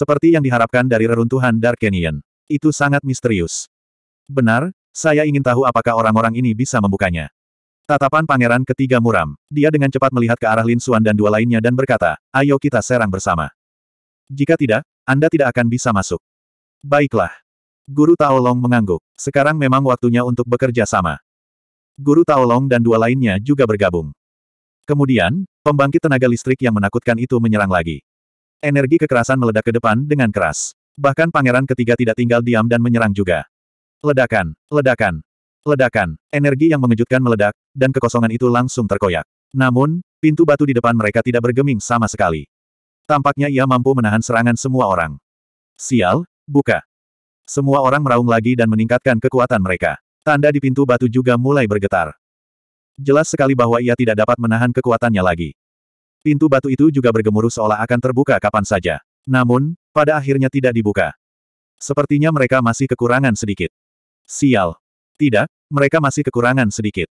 Seperti yang diharapkan dari reruntuhan Dark Canyon. Itu sangat misterius. Benar, saya ingin tahu apakah orang-orang ini bisa membukanya. Tatapan pangeran ketiga muram. Dia dengan cepat melihat ke arah Lin Xuan dan dua lainnya dan berkata, ayo kita serang bersama. Jika tidak, Anda tidak akan bisa masuk. Baiklah. Guru Tao Long mengangguk. Sekarang memang waktunya untuk bekerja sama. Guru Tao Long dan dua lainnya juga bergabung. Kemudian, pembangkit tenaga listrik yang menakutkan itu menyerang lagi. Energi kekerasan meledak ke depan dengan keras. Bahkan pangeran ketiga tidak tinggal diam dan menyerang juga. Ledakan, ledakan, ledakan, energi yang mengejutkan meledak, dan kekosongan itu langsung terkoyak. Namun, pintu batu di depan mereka tidak bergeming sama sekali. Tampaknya ia mampu menahan serangan semua orang. Sial, buka. Semua orang meraung lagi dan meningkatkan kekuatan mereka. Tanda di pintu batu juga mulai bergetar. Jelas sekali bahwa ia tidak dapat menahan kekuatannya lagi. Pintu batu itu juga bergemuruh seolah akan terbuka kapan saja. Namun, pada akhirnya tidak dibuka. Sepertinya mereka masih kekurangan sedikit. Sial. Tidak, mereka masih kekurangan sedikit.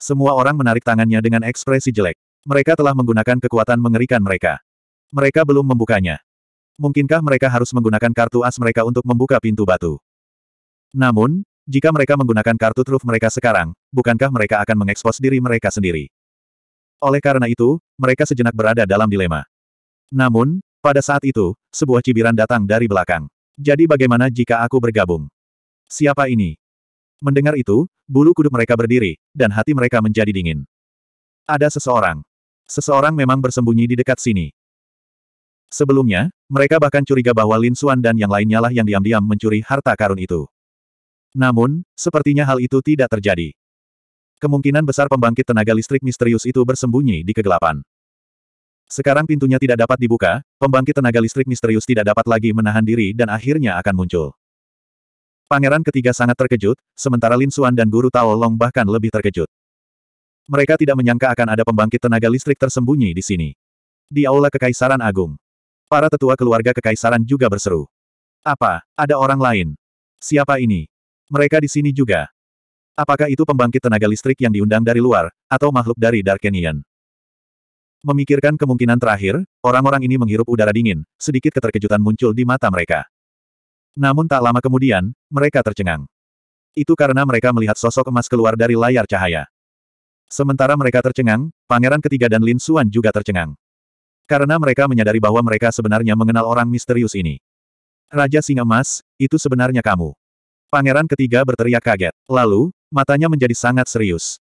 Semua orang menarik tangannya dengan ekspresi jelek. Mereka telah menggunakan kekuatan mengerikan mereka. Mereka belum membukanya. Mungkinkah mereka harus menggunakan kartu as mereka untuk membuka pintu batu? Namun, jika mereka menggunakan kartu truf mereka sekarang, bukankah mereka akan mengekspos diri mereka sendiri? Oleh karena itu, mereka sejenak berada dalam dilema. Namun, pada saat itu, sebuah cibiran datang dari belakang. Jadi bagaimana jika aku bergabung? Siapa ini? Mendengar itu, bulu kuduk mereka berdiri, dan hati mereka menjadi dingin. Ada seseorang. Seseorang memang bersembunyi di dekat sini. Sebelumnya, mereka bahkan curiga bahwa Lin Xuan dan yang lainnya lah yang diam-diam mencuri harta karun itu. Namun, sepertinya hal itu tidak terjadi. Kemungkinan besar pembangkit tenaga listrik misterius itu bersembunyi di kegelapan. Sekarang pintunya tidak dapat dibuka, pembangkit tenaga listrik misterius tidak dapat lagi menahan diri dan akhirnya akan muncul. Pangeran ketiga sangat terkejut, sementara Lin Xuan dan Guru Tao Long bahkan lebih terkejut. Mereka tidak menyangka akan ada pembangkit tenaga listrik tersembunyi di sini. Di Aula Kekaisaran Agung. Para tetua keluarga kekaisaran juga berseru. Apa, ada orang lain? Siapa ini? Mereka di sini juga. Apakah itu pembangkit tenaga listrik yang diundang dari luar, atau makhluk dari Darkenian? Memikirkan kemungkinan terakhir, orang-orang ini menghirup udara dingin, sedikit keterkejutan muncul di mata mereka. Namun tak lama kemudian, mereka tercengang. Itu karena mereka melihat sosok emas keluar dari layar cahaya. Sementara mereka tercengang, pangeran ketiga dan Lin Suan juga tercengang. Karena mereka menyadari bahwa mereka sebenarnya mengenal orang misterius ini. Raja Singa Emas, itu sebenarnya kamu. Pangeran ketiga berteriak kaget. Lalu, Matanya menjadi sangat serius.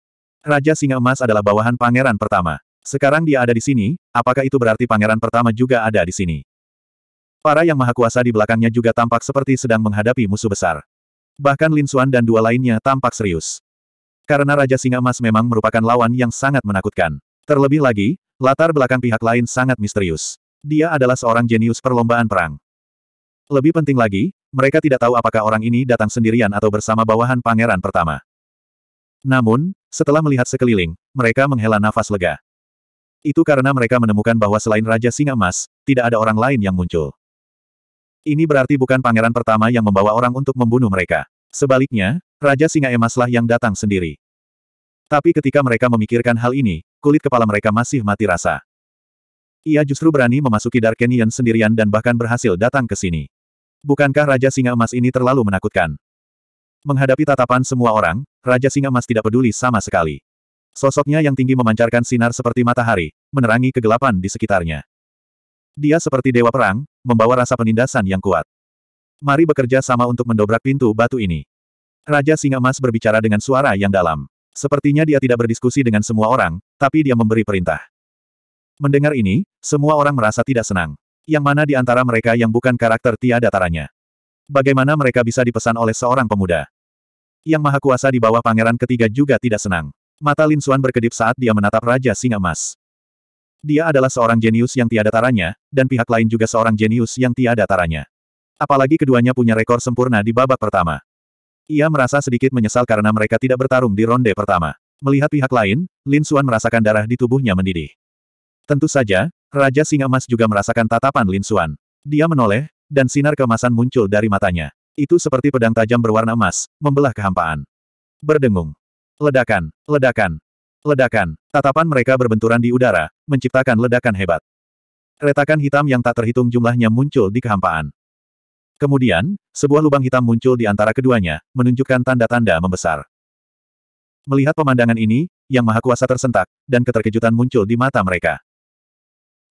Raja Singa Emas adalah bawahan pangeran pertama. Sekarang dia ada di sini, apakah itu berarti pangeran pertama juga ada di sini? Para yang maha kuasa di belakangnya juga tampak seperti sedang menghadapi musuh besar. Bahkan Lin Xuan dan dua lainnya tampak serius. Karena Raja Singa Emas memang merupakan lawan yang sangat menakutkan. Terlebih lagi, latar belakang pihak lain sangat misterius. Dia adalah seorang jenius perlombaan perang. Lebih penting lagi, mereka tidak tahu apakah orang ini datang sendirian atau bersama bawahan pangeran pertama. Namun, setelah melihat sekeliling, mereka menghela nafas lega. Itu karena mereka menemukan bahwa selain Raja Singa Emas, tidak ada orang lain yang muncul. Ini berarti bukan pangeran pertama yang membawa orang untuk membunuh mereka. Sebaliknya, Raja Singa Emaslah yang datang sendiri. Tapi ketika mereka memikirkan hal ini, kulit kepala mereka masih mati rasa. Ia justru berani memasuki Dark Canyon sendirian dan bahkan berhasil datang ke sini. Bukankah Raja Singa Emas ini terlalu menakutkan? Menghadapi tatapan semua orang, Raja Singa Mas tidak peduli sama sekali. Sosoknya yang tinggi memancarkan sinar seperti matahari, menerangi kegelapan di sekitarnya. Dia seperti dewa perang, membawa rasa penindasan yang kuat. Mari bekerja sama untuk mendobrak pintu batu ini. Raja Singa Mas berbicara dengan suara yang dalam. Sepertinya dia tidak berdiskusi dengan semua orang, tapi dia memberi perintah. Mendengar ini, semua orang merasa tidak senang. Yang mana di antara mereka yang bukan karakter tiada taranya. Bagaimana mereka bisa dipesan oleh seorang pemuda? Yang Maha Kuasa di bawah pangeran ketiga juga tidak senang. Mata Lin Xuan berkedip saat dia menatap Raja Singa Emas. Dia adalah seorang jenius yang tiada taranya, dan pihak lain juga seorang jenius yang tiada taranya. Apalagi keduanya punya rekor sempurna di babak pertama. Ia merasa sedikit menyesal karena mereka tidak bertarung di ronde pertama. Melihat pihak lain, Lin Xuan merasakan darah di tubuhnya mendidih. Tentu saja, Raja Singa Emas juga merasakan tatapan Lin Xuan. Dia menoleh, dan sinar kemasan muncul dari matanya. Itu seperti pedang tajam berwarna emas, membelah kehampaan. Berdengung. Ledakan, ledakan, ledakan. Tatapan mereka berbenturan di udara, menciptakan ledakan hebat. Retakan hitam yang tak terhitung jumlahnya muncul di kehampaan. Kemudian, sebuah lubang hitam muncul di antara keduanya, menunjukkan tanda-tanda membesar. Melihat pemandangan ini, Yang Maha Kuasa tersentak, dan keterkejutan muncul di mata mereka.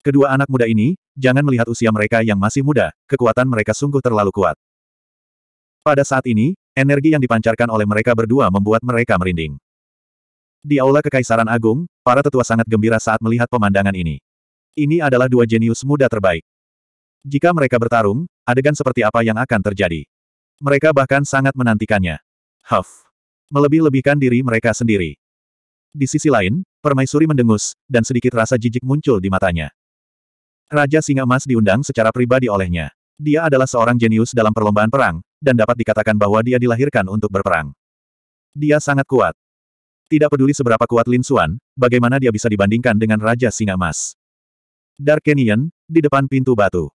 Kedua anak muda ini, jangan melihat usia mereka yang masih muda, kekuatan mereka sungguh terlalu kuat. Pada saat ini, energi yang dipancarkan oleh mereka berdua membuat mereka merinding. Di aula Kekaisaran Agung, para tetua sangat gembira saat melihat pemandangan ini. Ini adalah dua jenius muda terbaik. Jika mereka bertarung, adegan seperti apa yang akan terjadi? Mereka bahkan sangat menantikannya. Huff. Melebih-lebihkan diri mereka sendiri. Di sisi lain, permaisuri mendengus, dan sedikit rasa jijik muncul di matanya. Raja Singa Emas diundang secara pribadi olehnya. Dia adalah seorang jenius dalam perlombaan perang, dan dapat dikatakan bahwa dia dilahirkan untuk berperang. Dia sangat kuat. Tidak peduli seberapa kuat Lin Xuan, bagaimana dia bisa dibandingkan dengan Raja Singa Mas. Dark di depan pintu batu.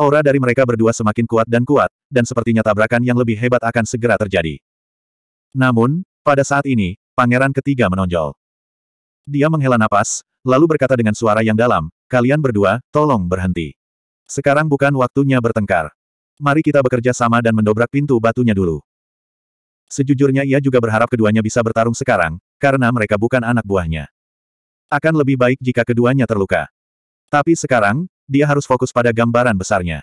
Aura dari mereka berdua semakin kuat dan kuat, dan sepertinya tabrakan yang lebih hebat akan segera terjadi. Namun, pada saat ini, pangeran ketiga menonjol. Dia menghela napas, lalu berkata dengan suara yang dalam, kalian berdua, tolong berhenti. Sekarang bukan waktunya bertengkar. Mari kita bekerja sama dan mendobrak pintu batunya dulu. Sejujurnya ia juga berharap keduanya bisa bertarung sekarang, karena mereka bukan anak buahnya. Akan lebih baik jika keduanya terluka. Tapi sekarang, dia harus fokus pada gambaran besarnya.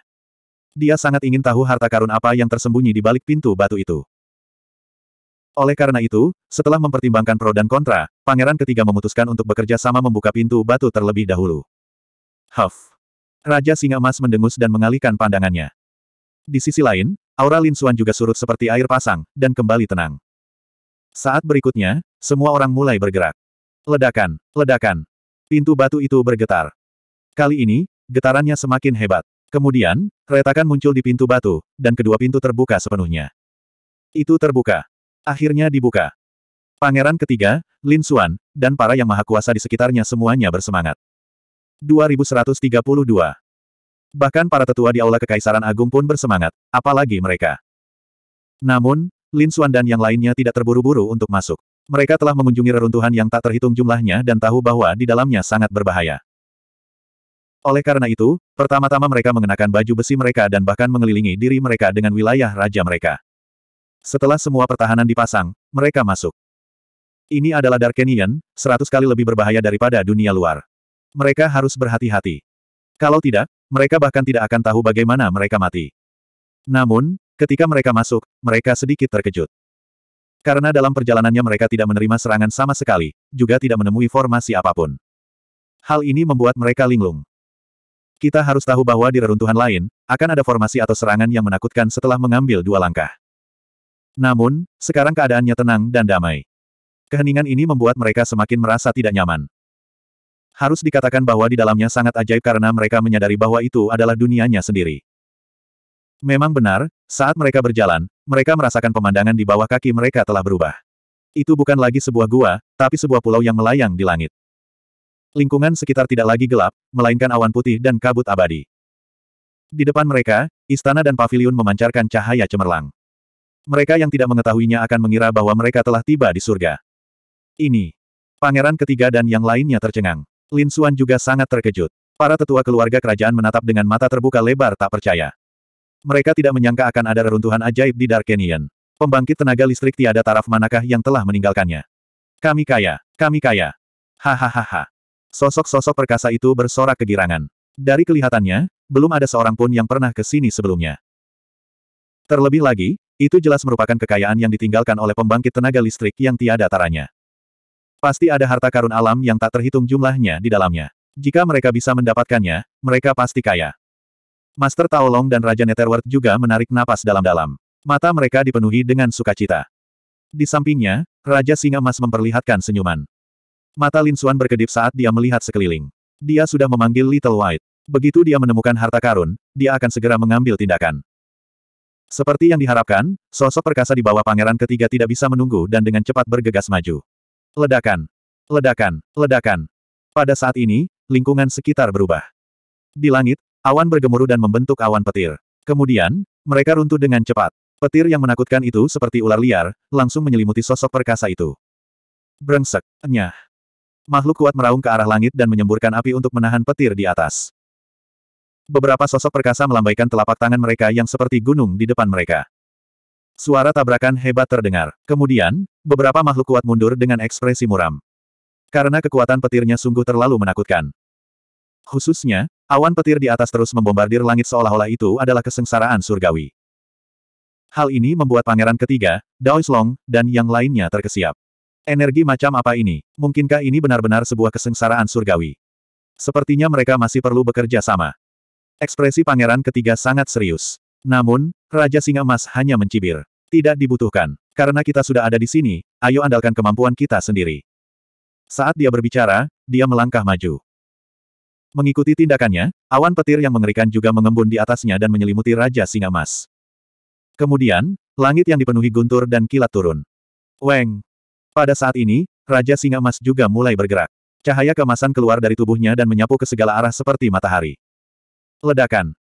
Dia sangat ingin tahu harta karun apa yang tersembunyi di balik pintu batu itu. Oleh karena itu, setelah mempertimbangkan pro dan kontra, pangeran ketiga memutuskan untuk bekerja sama membuka pintu batu terlebih dahulu. Huff. Raja Singa Emas mendengus dan mengalihkan pandangannya. Di sisi lain, aura Lin Xuan juga surut seperti air pasang, dan kembali tenang. Saat berikutnya, semua orang mulai bergerak. Ledakan, ledakan. Pintu batu itu bergetar. Kali ini, getarannya semakin hebat. Kemudian, retakan muncul di pintu batu, dan kedua pintu terbuka sepenuhnya. Itu terbuka. Akhirnya dibuka. Pangeran ketiga, Lin Xuan, dan para yang maha kuasa di sekitarnya semuanya bersemangat. 2132. Bahkan para tetua di Aula Kekaisaran Agung pun bersemangat, apalagi mereka. Namun, Lin Xuan dan yang lainnya tidak terburu-buru untuk masuk. Mereka telah mengunjungi reruntuhan yang tak terhitung jumlahnya dan tahu bahwa di dalamnya sangat berbahaya. Oleh karena itu, pertama-tama mereka mengenakan baju besi mereka dan bahkan mengelilingi diri mereka dengan wilayah raja mereka. Setelah semua pertahanan dipasang, mereka masuk. Ini adalah Darkenian, seratus kali lebih berbahaya daripada dunia luar. Mereka harus berhati-hati. Kalau tidak, mereka bahkan tidak akan tahu bagaimana mereka mati. Namun, ketika mereka masuk, mereka sedikit terkejut. Karena dalam perjalanannya mereka tidak menerima serangan sama sekali, juga tidak menemui formasi apapun. Hal ini membuat mereka linglung. Kita harus tahu bahwa di reruntuhan lain, akan ada formasi atau serangan yang menakutkan setelah mengambil dua langkah. Namun, sekarang keadaannya tenang dan damai. Keheningan ini membuat mereka semakin merasa tidak nyaman. Harus dikatakan bahwa di dalamnya sangat ajaib karena mereka menyadari bahwa itu adalah dunianya sendiri. Memang benar, saat mereka berjalan, mereka merasakan pemandangan di bawah kaki mereka telah berubah. Itu bukan lagi sebuah gua, tapi sebuah pulau yang melayang di langit. Lingkungan sekitar tidak lagi gelap, melainkan awan putih dan kabut abadi. Di depan mereka, istana dan pavilion memancarkan cahaya cemerlang. Mereka yang tidak mengetahuinya akan mengira bahwa mereka telah tiba di surga. Ini. Pangeran ketiga dan yang lainnya tercengang. Lin Suan juga sangat terkejut. Para tetua keluarga kerajaan menatap dengan mata terbuka lebar tak percaya. Mereka tidak menyangka akan ada reruntuhan ajaib di Darkenian. Pembangkit tenaga listrik tiada taraf manakah yang telah meninggalkannya. Kami kaya, kami kaya. Hahaha. Sosok-sosok perkasa itu bersorak kegirangan. Dari kelihatannya, belum ada seorang pun yang pernah ke sini sebelumnya. Terlebih lagi, itu jelas merupakan kekayaan yang ditinggalkan oleh pembangkit tenaga listrik yang tiada taranya. Pasti ada harta karun alam yang tak terhitung jumlahnya di dalamnya. Jika mereka bisa mendapatkannya, mereka pasti kaya. Master Taolong dan Raja Netherworld juga menarik napas dalam-dalam. Mata mereka dipenuhi dengan sukacita. Di sampingnya, Raja Singa Mas memperlihatkan senyuman. Mata Lin Xuan berkedip saat dia melihat sekeliling. Dia sudah memanggil Little White. Begitu dia menemukan harta karun, dia akan segera mengambil tindakan. Seperti yang diharapkan, sosok perkasa di bawah pangeran ketiga tidak bisa menunggu dan dengan cepat bergegas maju. Ledakan. Ledakan. Ledakan. Pada saat ini, lingkungan sekitar berubah. Di langit, awan bergemuruh dan membentuk awan petir. Kemudian, mereka runtuh dengan cepat. Petir yang menakutkan itu seperti ular liar, langsung menyelimuti sosok perkasa itu. Brengsek. Nyah. Makhluk kuat meraung ke arah langit dan menyemburkan api untuk menahan petir di atas. Beberapa sosok perkasa melambaikan telapak tangan mereka yang seperti gunung di depan mereka. Suara tabrakan hebat terdengar. Kemudian, beberapa makhluk kuat mundur dengan ekspresi muram. Karena kekuatan petirnya sungguh terlalu menakutkan. Khususnya, awan petir di atas terus membombardir langit seolah-olah itu adalah kesengsaraan surgawi. Hal ini membuat pangeran ketiga, Long, dan yang lainnya terkesiap. Energi macam apa ini? Mungkinkah ini benar-benar sebuah kesengsaraan surgawi? Sepertinya mereka masih perlu bekerja sama. Ekspresi pangeran ketiga sangat serius. Namun, Raja Singa Emas hanya mencibir. Tidak dibutuhkan. Karena kita sudah ada di sini, ayo andalkan kemampuan kita sendiri. Saat dia berbicara, dia melangkah maju. Mengikuti tindakannya, awan petir yang mengerikan juga mengembun di atasnya dan menyelimuti Raja Singa Mas. Kemudian, langit yang dipenuhi guntur dan kilat turun. Weng! Pada saat ini, Raja Singa Mas juga mulai bergerak. Cahaya kemasan keluar dari tubuhnya dan menyapu ke segala arah seperti matahari. Ledakan.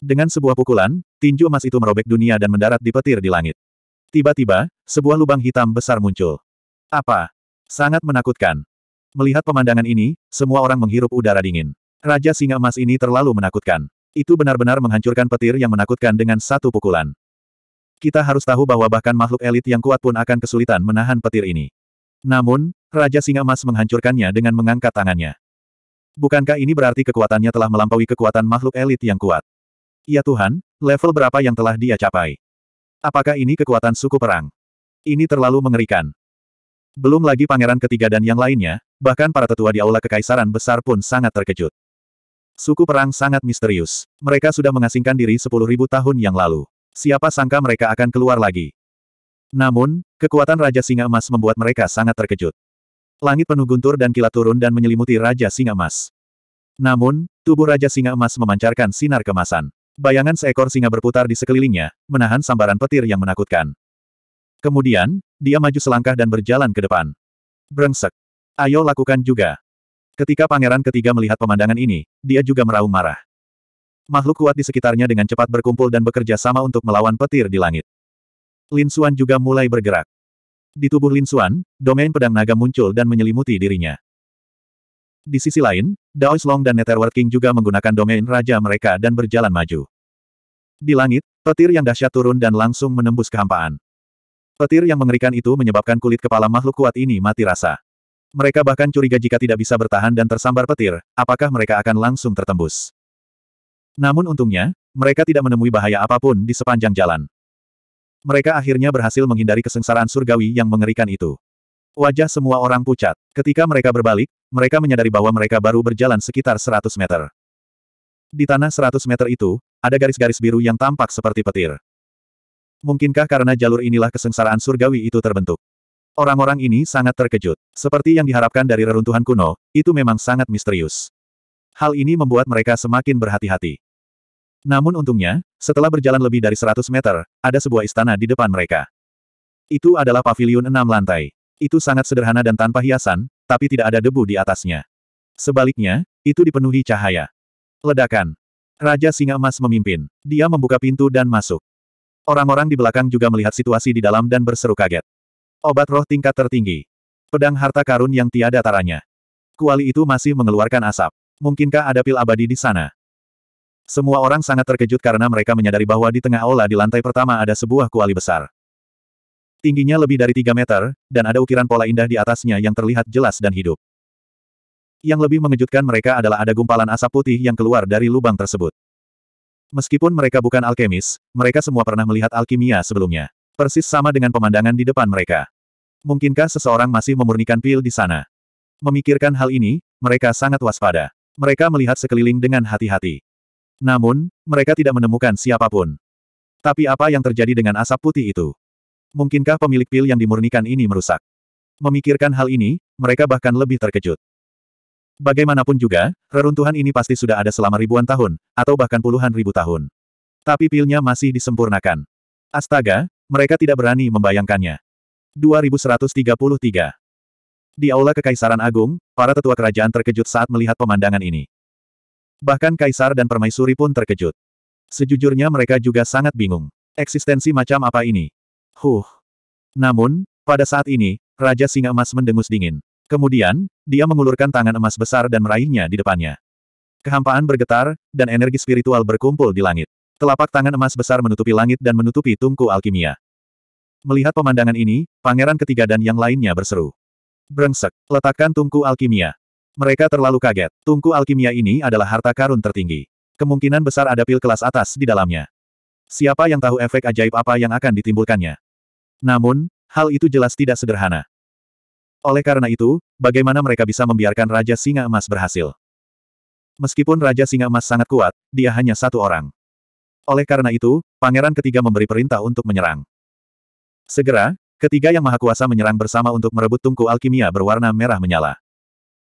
Dengan sebuah pukulan, tinju emas itu merobek dunia dan mendarat di petir di langit. Tiba-tiba, sebuah lubang hitam besar muncul. Apa? Sangat menakutkan. Melihat pemandangan ini, semua orang menghirup udara dingin. Raja singa emas ini terlalu menakutkan. Itu benar-benar menghancurkan petir yang menakutkan dengan satu pukulan. Kita harus tahu bahwa bahkan makhluk elit yang kuat pun akan kesulitan menahan petir ini. Namun, Raja Singa Emas menghancurkannya dengan mengangkat tangannya. Bukankah ini berarti kekuatannya telah melampaui kekuatan makhluk elit yang kuat? Ya Tuhan, level berapa yang telah dia capai? Apakah ini kekuatan suku perang? Ini terlalu mengerikan. Belum lagi pangeran ketiga dan yang lainnya, bahkan para tetua di aula kekaisaran besar pun sangat terkejut. Suku perang sangat misterius. Mereka sudah mengasingkan diri 10.000 tahun yang lalu. Siapa sangka mereka akan keluar lagi. Namun, kekuatan Raja Singa Emas membuat mereka sangat terkejut. Langit penuh guntur dan kilat turun dan menyelimuti Raja Singa Emas. Namun, tubuh Raja Singa Emas memancarkan sinar kemasan. Bayangan seekor singa berputar di sekelilingnya, menahan sambaran petir yang menakutkan. Kemudian, dia maju selangkah dan berjalan ke depan. Brengsek. Ayo lakukan juga. Ketika pangeran ketiga melihat pemandangan ini, dia juga meraung marah. Makhluk kuat di sekitarnya dengan cepat berkumpul dan bekerja sama untuk melawan petir di langit. Lin Xuan juga mulai bergerak. Di tubuh Lin Xuan, domain pedang naga muncul dan menyelimuti dirinya. Di sisi lain, Dao Long dan Netherworking juga menggunakan domain raja mereka dan berjalan maju. Di langit, petir yang dahsyat turun dan langsung menembus kehampaan. Petir yang mengerikan itu menyebabkan kulit kepala makhluk kuat ini mati rasa. Mereka bahkan curiga jika tidak bisa bertahan dan tersambar petir, apakah mereka akan langsung tertembus. Namun untungnya, mereka tidak menemui bahaya apapun di sepanjang jalan. Mereka akhirnya berhasil menghindari kesengsaraan surgawi yang mengerikan itu. Wajah semua orang pucat. Ketika mereka berbalik, mereka menyadari bahwa mereka baru berjalan sekitar 100 meter. Di tanah 100 meter itu, ada garis-garis biru yang tampak seperti petir. Mungkinkah karena jalur inilah kesengsaraan surgawi itu terbentuk? Orang-orang ini sangat terkejut. Seperti yang diharapkan dari reruntuhan kuno, itu memang sangat misterius. Hal ini membuat mereka semakin berhati-hati. Namun untungnya, setelah berjalan lebih dari 100 meter, ada sebuah istana di depan mereka. Itu adalah paviliun enam lantai. Itu sangat sederhana dan tanpa hiasan, tapi tidak ada debu di atasnya. Sebaliknya, itu dipenuhi cahaya. Ledakan. Raja Singa Emas memimpin. Dia membuka pintu dan masuk. Orang-orang di belakang juga melihat situasi di dalam dan berseru kaget. Obat roh tingkat tertinggi. Pedang harta karun yang tiada taranya. Kuali itu masih mengeluarkan asap. Mungkinkah ada pil abadi di sana? Semua orang sangat terkejut karena mereka menyadari bahwa di tengah aula di lantai pertama ada sebuah kuali besar. Tingginya lebih dari 3 meter, dan ada ukiran pola indah di atasnya yang terlihat jelas dan hidup. Yang lebih mengejutkan mereka adalah ada gumpalan asap putih yang keluar dari lubang tersebut. Meskipun mereka bukan alkemis, mereka semua pernah melihat alkimia sebelumnya. Persis sama dengan pemandangan di depan mereka. Mungkinkah seseorang masih memurnikan pil di sana? Memikirkan hal ini, mereka sangat waspada. Mereka melihat sekeliling dengan hati-hati. Namun, mereka tidak menemukan siapapun. Tapi apa yang terjadi dengan asap putih itu? Mungkinkah pemilik pil yang dimurnikan ini merusak? Memikirkan hal ini, mereka bahkan lebih terkejut. Bagaimanapun juga, reruntuhan ini pasti sudah ada selama ribuan tahun, atau bahkan puluhan ribu tahun. Tapi pilnya masih disempurnakan. Astaga, mereka tidak berani membayangkannya. 2133 Di Aula Kekaisaran Agung, para tetua kerajaan terkejut saat melihat pemandangan ini. Bahkan kaisar dan permaisuri pun terkejut. Sejujurnya mereka juga sangat bingung. Eksistensi macam apa ini? Huh. Namun, pada saat ini, Raja Singa Emas mendengus dingin. Kemudian, dia mengulurkan tangan emas besar dan meraihnya di depannya. Kehampaan bergetar, dan energi spiritual berkumpul di langit. Telapak tangan emas besar menutupi langit dan menutupi tungku alkimia. Melihat pemandangan ini, pangeran ketiga dan yang lainnya berseru. Brengsek, letakkan tungku alkimia. Mereka terlalu kaget. Tungku alkimia ini adalah harta karun tertinggi. Kemungkinan besar ada pil kelas atas di dalamnya. Siapa yang tahu efek ajaib apa yang akan ditimbulkannya? Namun, hal itu jelas tidak sederhana. Oleh karena itu, bagaimana mereka bisa membiarkan Raja Singa Emas berhasil? Meskipun Raja Singa Emas sangat kuat, dia hanya satu orang. Oleh karena itu, pangeran ketiga memberi perintah untuk menyerang. Segera, ketiga yang maha kuasa menyerang bersama untuk merebut tungku alkimia berwarna merah menyala.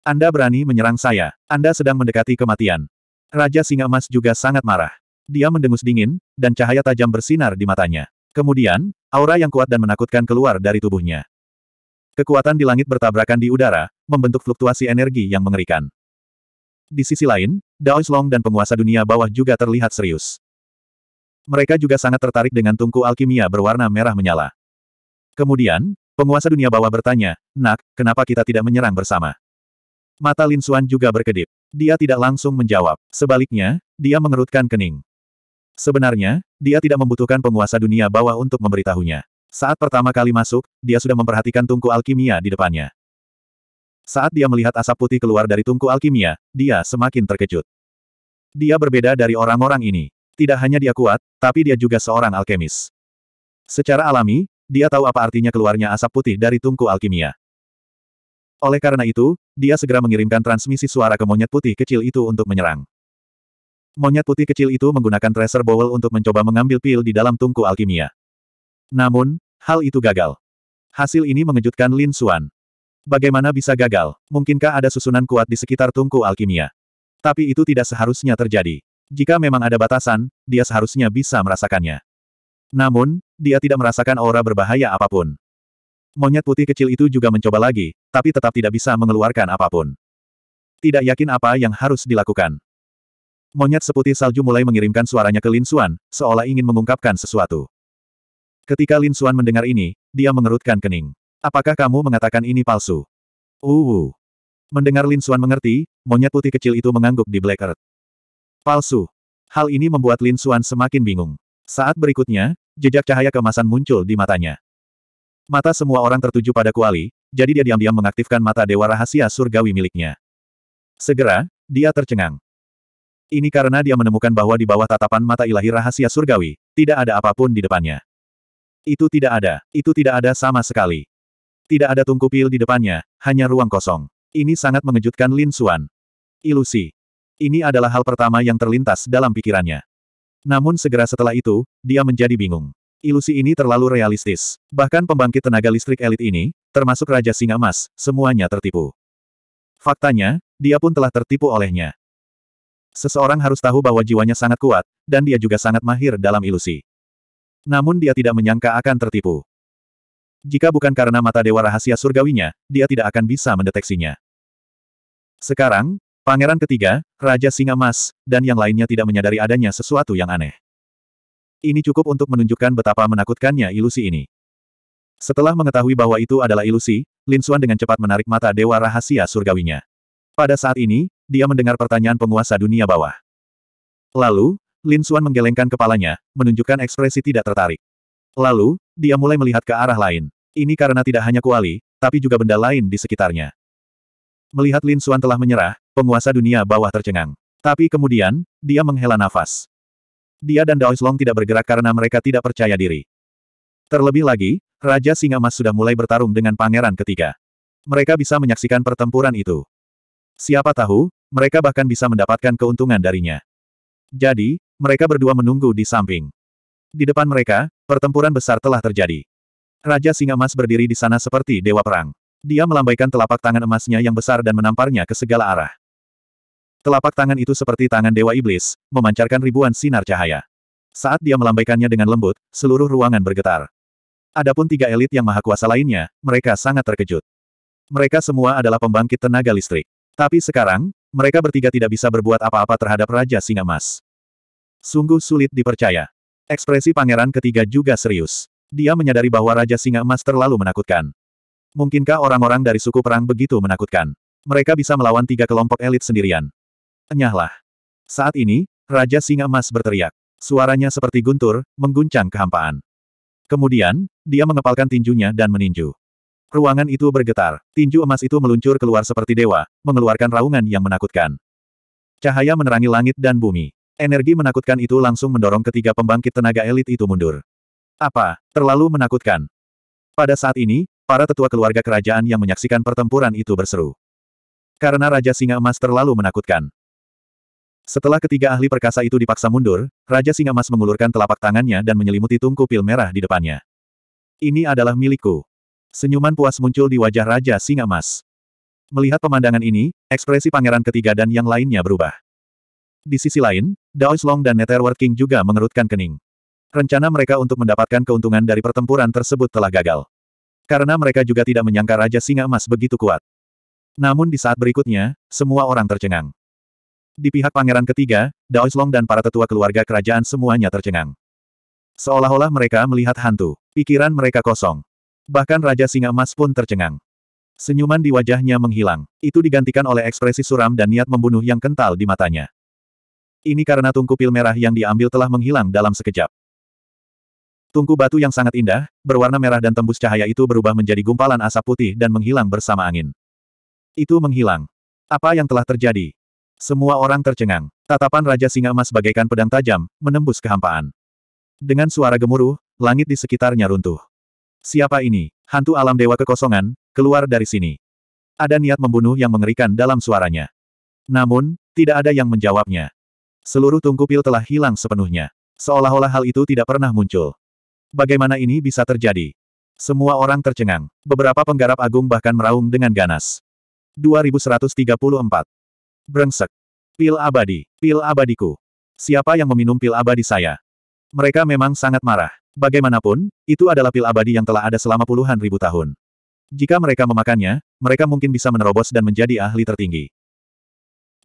Anda berani menyerang saya. Anda sedang mendekati kematian. Raja Singa Emas juga sangat marah. Dia mendengus dingin, dan cahaya tajam bersinar di matanya. Kemudian, Aura yang kuat dan menakutkan keluar dari tubuhnya. Kekuatan di langit bertabrakan di udara, membentuk fluktuasi energi yang mengerikan. Di sisi lain, Dao Long dan penguasa dunia bawah juga terlihat serius. Mereka juga sangat tertarik dengan tungku alkimia berwarna merah menyala. Kemudian, penguasa dunia bawah bertanya, Nak, kenapa kita tidak menyerang bersama? Mata Lin Xuan juga berkedip. Dia tidak langsung menjawab. Sebaliknya, dia mengerutkan kening. Sebenarnya, dia tidak membutuhkan penguasa dunia bawah untuk memberitahunya. Saat pertama kali masuk, dia sudah memperhatikan tungku alkimia di depannya. Saat dia melihat asap putih keluar dari tungku alkimia, dia semakin terkejut. Dia berbeda dari orang-orang ini. Tidak hanya dia kuat, tapi dia juga seorang alkemis. Secara alami, dia tahu apa artinya keluarnya asap putih dari tungku alkimia. Oleh karena itu, dia segera mengirimkan transmisi suara ke monyet putih kecil itu untuk menyerang. Monyet putih kecil itu menggunakan tracer bowl untuk mencoba mengambil pil di dalam tungku alkimia. Namun, hal itu gagal. Hasil ini mengejutkan Lin Xuan. Bagaimana bisa gagal? Mungkinkah ada susunan kuat di sekitar tungku alkimia? Tapi itu tidak seharusnya terjadi. Jika memang ada batasan, dia seharusnya bisa merasakannya. Namun, dia tidak merasakan aura berbahaya apapun. Monyet putih kecil itu juga mencoba lagi, tapi tetap tidak bisa mengeluarkan apapun. Tidak yakin apa yang harus dilakukan. Monyet seputih salju mulai mengirimkan suaranya ke Lin Xuan, seolah ingin mengungkapkan sesuatu. Ketika Lin Xuan mendengar ini, dia mengerutkan kening. Apakah kamu mengatakan ini palsu? Uh, uh. Mendengar Lin Xuan mengerti, monyet putih kecil itu mengangguk di Black Earth. Palsu. Hal ini membuat Lin Xuan semakin bingung. Saat berikutnya, jejak cahaya kemasan muncul di matanya. Mata semua orang tertuju pada kuali, jadi dia diam-diam mengaktifkan mata dewa rahasia surgawi miliknya. Segera, dia tercengang. Ini karena dia menemukan bahwa di bawah tatapan mata ilahi rahasia surgawi, tidak ada apapun di depannya. Itu tidak ada, itu tidak ada sama sekali. Tidak ada tungku pil di depannya, hanya ruang kosong. Ini sangat mengejutkan Lin Suan. Ilusi. Ini adalah hal pertama yang terlintas dalam pikirannya. Namun segera setelah itu, dia menjadi bingung. Ilusi ini terlalu realistis. Bahkan pembangkit tenaga listrik elit ini, termasuk Raja Singa Emas, semuanya tertipu. Faktanya, dia pun telah tertipu olehnya. Seseorang harus tahu bahwa jiwanya sangat kuat, dan dia juga sangat mahir dalam ilusi. Namun dia tidak menyangka akan tertipu. Jika bukan karena mata dewa rahasia surgawinya, dia tidak akan bisa mendeteksinya. Sekarang, pangeran ketiga, Raja Singa Mas, dan yang lainnya tidak menyadari adanya sesuatu yang aneh. Ini cukup untuk menunjukkan betapa menakutkannya ilusi ini. Setelah mengetahui bahwa itu adalah ilusi, Lin Suan dengan cepat menarik mata dewa rahasia surgawinya. Pada saat ini, dia mendengar pertanyaan penguasa dunia bawah. Lalu, Lin Xuan menggelengkan kepalanya, menunjukkan ekspresi tidak tertarik. Lalu, dia mulai melihat ke arah lain. Ini karena tidak hanya kuali, tapi juga benda lain di sekitarnya. Melihat Lin Xuan telah menyerah, penguasa dunia bawah tercengang. Tapi kemudian, dia menghela nafas. Dia dan Long tidak bergerak karena mereka tidak percaya diri. Terlebih lagi, Raja Singa Mas sudah mulai bertarung dengan pangeran ketiga. Mereka bisa menyaksikan pertempuran itu. Siapa tahu, mereka bahkan bisa mendapatkan keuntungan darinya. Jadi, mereka berdua menunggu di samping. Di depan mereka, pertempuran besar telah terjadi. Raja Singa Emas berdiri di sana seperti dewa perang. Dia melambaikan telapak tangan emasnya yang besar dan menamparnya ke segala arah. Telapak tangan itu seperti tangan dewa iblis, memancarkan ribuan sinar cahaya. Saat dia melambaikannya dengan lembut, seluruh ruangan bergetar. Adapun tiga elit yang maha kuasa lainnya, mereka sangat terkejut. Mereka semua adalah pembangkit tenaga listrik. Tapi sekarang, mereka bertiga tidak bisa berbuat apa-apa terhadap Raja Singa Mas. Sungguh sulit dipercaya. Ekspresi pangeran ketiga juga serius. Dia menyadari bahwa Raja Singa Emas terlalu menakutkan. Mungkinkah orang-orang dari suku perang begitu menakutkan? Mereka bisa melawan tiga kelompok elit sendirian. Enyahlah. Saat ini, Raja Singa Emas berteriak. Suaranya seperti guntur, mengguncang kehampaan. Kemudian, dia mengepalkan tinjunya dan meninju. Ruangan itu bergetar, tinju emas itu meluncur keluar seperti dewa, mengeluarkan raungan yang menakutkan. Cahaya menerangi langit dan bumi. Energi menakutkan itu langsung mendorong ketiga pembangkit tenaga elit itu mundur. Apa, terlalu menakutkan? Pada saat ini, para tetua keluarga kerajaan yang menyaksikan pertempuran itu berseru. Karena Raja Singa Emas terlalu menakutkan. Setelah ketiga ahli perkasa itu dipaksa mundur, Raja Singa Emas mengulurkan telapak tangannya dan menyelimuti tungku pil merah di depannya. Ini adalah milikku. Senyuman puas muncul di wajah Raja Singa Mas. Melihat pemandangan ini, ekspresi pangeran ketiga dan yang lainnya berubah. Di sisi lain, Dao Long dan Netherworld King juga mengerutkan kening. Rencana mereka untuk mendapatkan keuntungan dari pertempuran tersebut telah gagal. Karena mereka juga tidak menyangka Raja Singa Emas begitu kuat. Namun di saat berikutnya, semua orang tercengang. Di pihak pangeran ketiga, Dao Long dan para tetua keluarga kerajaan semuanya tercengang. Seolah-olah mereka melihat hantu. Pikiran mereka kosong. Bahkan Raja Singa Emas pun tercengang. Senyuman di wajahnya menghilang. Itu digantikan oleh ekspresi suram dan niat membunuh yang kental di matanya. Ini karena tungku pil merah yang diambil telah menghilang dalam sekejap. Tungku batu yang sangat indah, berwarna merah dan tembus cahaya itu berubah menjadi gumpalan asap putih dan menghilang bersama angin. Itu menghilang. Apa yang telah terjadi? Semua orang tercengang. Tatapan Raja Singa Emas bagaikan pedang tajam, menembus kehampaan. Dengan suara gemuruh, langit di sekitarnya runtuh. Siapa ini? Hantu alam dewa kekosongan, keluar dari sini. Ada niat membunuh yang mengerikan dalam suaranya. Namun, tidak ada yang menjawabnya. Seluruh tungku pil telah hilang sepenuhnya. Seolah-olah hal itu tidak pernah muncul. Bagaimana ini bisa terjadi? Semua orang tercengang. Beberapa penggarap agung bahkan meraung dengan ganas. 2134. Brengsek. Pil abadi. Pil abadiku. Siapa yang meminum pil abadi saya? Mereka memang sangat marah. Bagaimanapun, itu adalah pil abadi yang telah ada selama puluhan ribu tahun. Jika mereka memakannya, mereka mungkin bisa menerobos dan menjadi ahli tertinggi.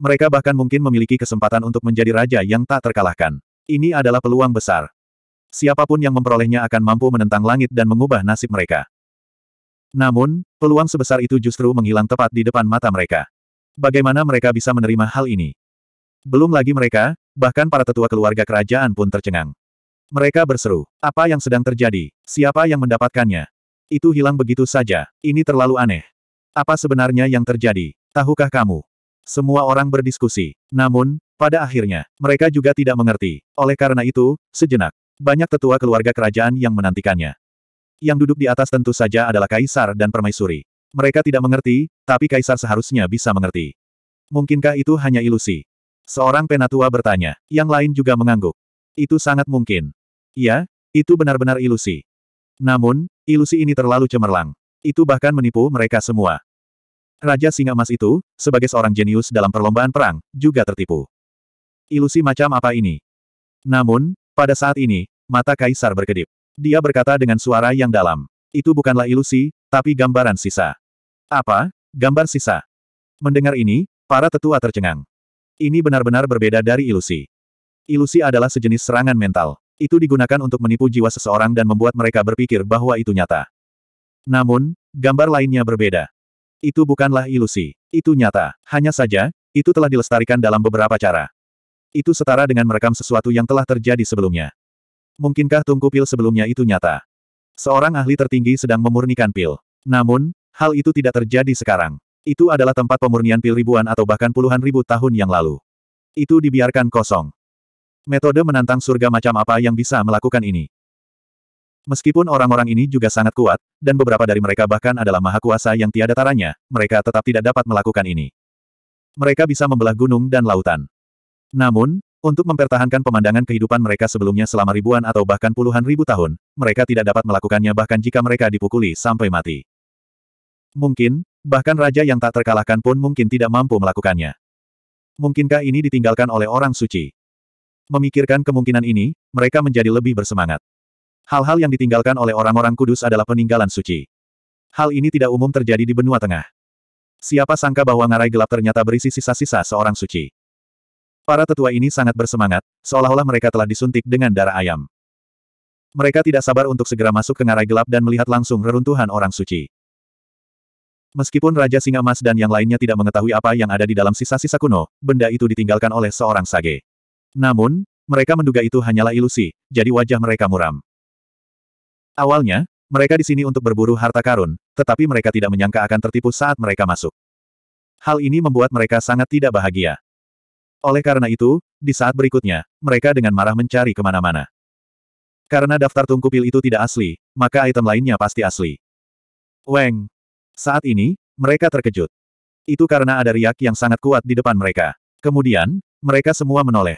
Mereka bahkan mungkin memiliki kesempatan untuk menjadi raja yang tak terkalahkan. Ini adalah peluang besar. Siapapun yang memperolehnya akan mampu menentang langit dan mengubah nasib mereka. Namun, peluang sebesar itu justru menghilang tepat di depan mata mereka. Bagaimana mereka bisa menerima hal ini? Belum lagi mereka, bahkan para tetua keluarga kerajaan pun tercengang. Mereka berseru. Apa yang sedang terjadi? Siapa yang mendapatkannya? Itu hilang begitu saja. Ini terlalu aneh. Apa sebenarnya yang terjadi? Tahukah kamu? Semua orang berdiskusi. Namun, pada akhirnya, mereka juga tidak mengerti. Oleh karena itu, sejenak, banyak tetua keluarga kerajaan yang menantikannya. Yang duduk di atas tentu saja adalah kaisar dan permaisuri. Mereka tidak mengerti, tapi kaisar seharusnya bisa mengerti. Mungkinkah itu hanya ilusi? Seorang penatua bertanya. Yang lain juga mengangguk. Itu sangat mungkin. Iya, itu benar-benar ilusi. Namun, ilusi ini terlalu cemerlang. Itu bahkan menipu mereka semua. Raja Singa Emas itu, sebagai seorang jenius dalam perlombaan perang, juga tertipu. Ilusi macam apa ini? Namun, pada saat ini, mata Kaisar berkedip. Dia berkata dengan suara yang dalam. Itu bukanlah ilusi, tapi gambaran sisa. Apa? Gambar sisa. Mendengar ini, para tetua tercengang. Ini benar-benar berbeda dari ilusi. Ilusi adalah sejenis serangan mental. Itu digunakan untuk menipu jiwa seseorang dan membuat mereka berpikir bahwa itu nyata. Namun, gambar lainnya berbeda. Itu bukanlah ilusi. Itu nyata. Hanya saja, itu telah dilestarikan dalam beberapa cara. Itu setara dengan merekam sesuatu yang telah terjadi sebelumnya. Mungkinkah tungku pil sebelumnya itu nyata? Seorang ahli tertinggi sedang memurnikan pil. Namun, hal itu tidak terjadi sekarang. Itu adalah tempat pemurnian pil ribuan atau bahkan puluhan ribu tahun yang lalu. Itu dibiarkan kosong. Metode menantang surga macam apa yang bisa melakukan ini? Meskipun orang-orang ini juga sangat kuat, dan beberapa dari mereka bahkan adalah maha kuasa yang tiada taranya, mereka tetap tidak dapat melakukan ini. Mereka bisa membelah gunung dan lautan. Namun, untuk mempertahankan pemandangan kehidupan mereka sebelumnya selama ribuan atau bahkan puluhan ribu tahun, mereka tidak dapat melakukannya bahkan jika mereka dipukuli sampai mati. Mungkin, bahkan raja yang tak terkalahkan pun mungkin tidak mampu melakukannya. Mungkinkah ini ditinggalkan oleh orang suci? Memikirkan kemungkinan ini, mereka menjadi lebih bersemangat. Hal-hal yang ditinggalkan oleh orang-orang kudus adalah peninggalan suci. Hal ini tidak umum terjadi di benua tengah. Siapa sangka bahwa ngarai gelap ternyata berisi sisa-sisa seorang suci. Para tetua ini sangat bersemangat, seolah-olah mereka telah disuntik dengan darah ayam. Mereka tidak sabar untuk segera masuk ke ngarai gelap dan melihat langsung reruntuhan orang suci. Meskipun Raja Singa Emas dan yang lainnya tidak mengetahui apa yang ada di dalam sisa-sisa kuno, benda itu ditinggalkan oleh seorang sage. Namun, mereka menduga itu hanyalah ilusi, jadi wajah mereka muram. Awalnya, mereka di sini untuk berburu harta karun, tetapi mereka tidak menyangka akan tertipu saat mereka masuk. Hal ini membuat mereka sangat tidak bahagia. Oleh karena itu, di saat berikutnya, mereka dengan marah mencari kemana-mana. Karena daftar tungku pil itu tidak asli, maka item lainnya pasti asli. Weng. Saat ini, mereka terkejut. Itu karena ada riak yang sangat kuat di depan mereka. Kemudian, mereka semua menoleh.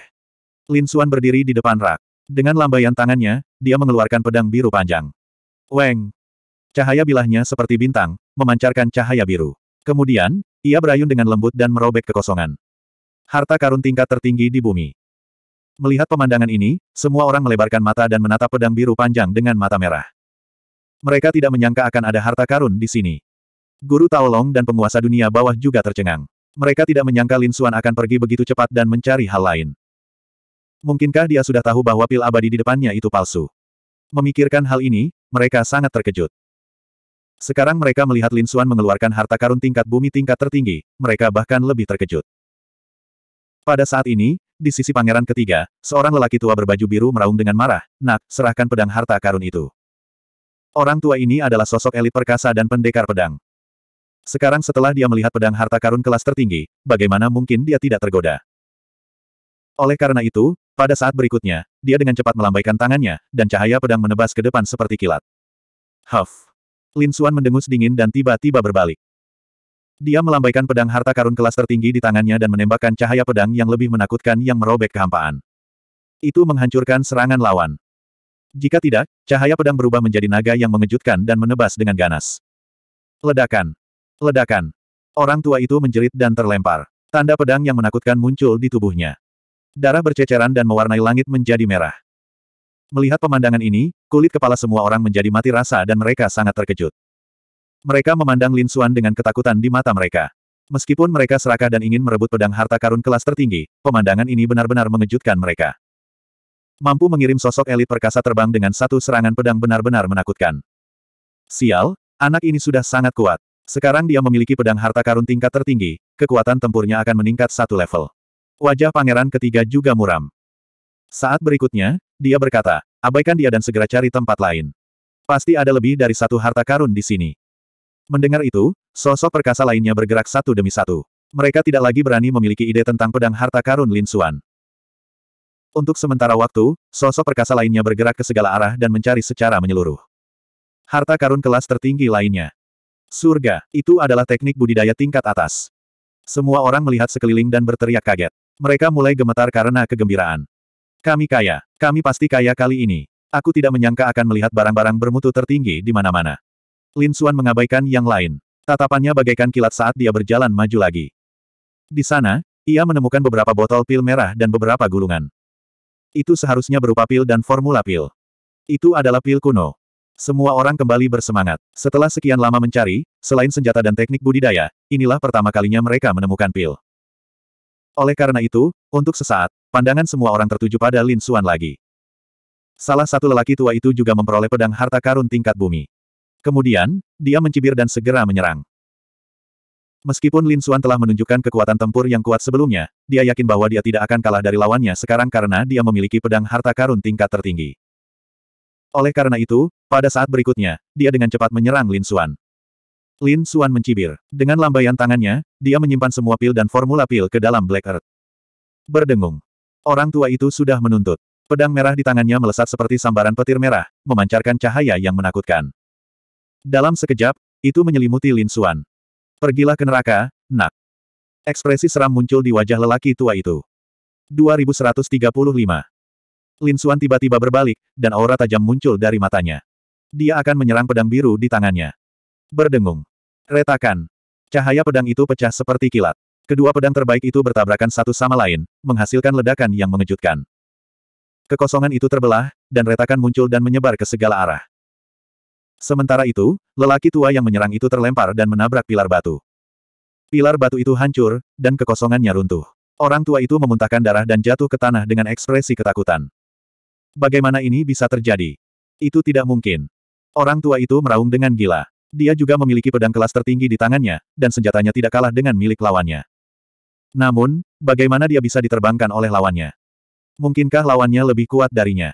Lin Suan berdiri di depan rak. Dengan lambaian tangannya, dia mengeluarkan pedang biru panjang. Weng! Cahaya bilahnya seperti bintang, memancarkan cahaya biru. Kemudian, ia berayun dengan lembut dan merobek kekosongan. Harta karun tingkat tertinggi di bumi. Melihat pemandangan ini, semua orang melebarkan mata dan menatap pedang biru panjang dengan mata merah. Mereka tidak menyangka akan ada harta karun di sini. Guru Taolong dan penguasa dunia bawah juga tercengang. Mereka tidak menyangka Lin Suan akan pergi begitu cepat dan mencari hal lain. Mungkinkah dia sudah tahu bahwa pil abadi di depannya itu palsu? Memikirkan hal ini, mereka sangat terkejut. Sekarang mereka melihat Lin Xuan mengeluarkan harta karun tingkat bumi tingkat tertinggi, mereka bahkan lebih terkejut. Pada saat ini, di sisi pangeran ketiga, seorang lelaki tua berbaju biru meraung dengan marah, nak, serahkan pedang harta karun itu. Orang tua ini adalah sosok elit perkasa dan pendekar pedang. Sekarang setelah dia melihat pedang harta karun kelas tertinggi, bagaimana mungkin dia tidak tergoda? Oleh karena itu, pada saat berikutnya, dia dengan cepat melambaikan tangannya, dan cahaya pedang menebas ke depan seperti kilat. Huff! Lin Xuan mendengus dingin dan tiba-tiba berbalik. Dia melambaikan pedang harta karun kelas tertinggi di tangannya dan menembakkan cahaya pedang yang lebih menakutkan yang merobek kehampaan. Itu menghancurkan serangan lawan. Jika tidak, cahaya pedang berubah menjadi naga yang mengejutkan dan menebas dengan ganas. Ledakan! Ledakan! Orang tua itu menjerit dan terlempar. Tanda pedang yang menakutkan muncul di tubuhnya. Darah berceceran dan mewarnai langit menjadi merah. Melihat pemandangan ini, kulit kepala semua orang menjadi mati rasa dan mereka sangat terkejut. Mereka memandang Lin Xuan dengan ketakutan di mata mereka. Meskipun mereka serakah dan ingin merebut pedang harta karun kelas tertinggi, pemandangan ini benar-benar mengejutkan mereka. Mampu mengirim sosok elit perkasa terbang dengan satu serangan pedang benar-benar menakutkan. Sial, anak ini sudah sangat kuat. Sekarang dia memiliki pedang harta karun tingkat tertinggi, kekuatan tempurnya akan meningkat satu level. Wajah pangeran ketiga juga muram. Saat berikutnya, dia berkata, abaikan dia dan segera cari tempat lain. Pasti ada lebih dari satu harta karun di sini. Mendengar itu, sosok perkasa lainnya bergerak satu demi satu. Mereka tidak lagi berani memiliki ide tentang pedang harta karun Lin Suan. Untuk sementara waktu, sosok perkasa lainnya bergerak ke segala arah dan mencari secara menyeluruh. Harta karun kelas tertinggi lainnya. Surga, itu adalah teknik budidaya tingkat atas. Semua orang melihat sekeliling dan berteriak kaget. Mereka mulai gemetar karena kegembiraan. Kami kaya. Kami pasti kaya kali ini. Aku tidak menyangka akan melihat barang-barang bermutu tertinggi di mana-mana. Lin Xuan mengabaikan yang lain. Tatapannya bagaikan kilat saat dia berjalan maju lagi. Di sana, ia menemukan beberapa botol pil merah dan beberapa gulungan. Itu seharusnya berupa pil dan formula pil. Itu adalah pil kuno. Semua orang kembali bersemangat. Setelah sekian lama mencari, selain senjata dan teknik budidaya, inilah pertama kalinya mereka menemukan pil. Oleh karena itu, untuk sesaat, pandangan semua orang tertuju pada Lin Xuan lagi. Salah satu lelaki tua itu juga memperoleh pedang harta karun tingkat bumi. Kemudian, dia mencibir dan segera menyerang. Meskipun Lin Xuan telah menunjukkan kekuatan tempur yang kuat sebelumnya, dia yakin bahwa dia tidak akan kalah dari lawannya sekarang karena dia memiliki pedang harta karun tingkat tertinggi. Oleh karena itu, pada saat berikutnya, dia dengan cepat menyerang Lin Xuan. Lin Xuan mencibir. Dengan lambaian tangannya, dia menyimpan semua pil dan formula pil ke dalam Black Earth. Berdengung. Orang tua itu sudah menuntut. Pedang merah di tangannya melesat seperti sambaran petir merah, memancarkan cahaya yang menakutkan. Dalam sekejap, itu menyelimuti Lin Xuan. Pergilah ke neraka, nak. Ekspresi seram muncul di wajah lelaki tua itu. 2135. Lin Xuan tiba-tiba berbalik, dan aura tajam muncul dari matanya. Dia akan menyerang pedang biru di tangannya. Berdengung. Retakan. Cahaya pedang itu pecah seperti kilat. Kedua pedang terbaik itu bertabrakan satu sama lain, menghasilkan ledakan yang mengejutkan. Kekosongan itu terbelah, dan retakan muncul dan menyebar ke segala arah. Sementara itu, lelaki tua yang menyerang itu terlempar dan menabrak pilar batu. Pilar batu itu hancur, dan kekosongannya runtuh. Orang tua itu memuntahkan darah dan jatuh ke tanah dengan ekspresi ketakutan. Bagaimana ini bisa terjadi? Itu tidak mungkin. Orang tua itu meraung dengan gila. Dia juga memiliki pedang kelas tertinggi di tangannya, dan senjatanya tidak kalah dengan milik lawannya. Namun, bagaimana dia bisa diterbangkan oleh lawannya? Mungkinkah lawannya lebih kuat darinya?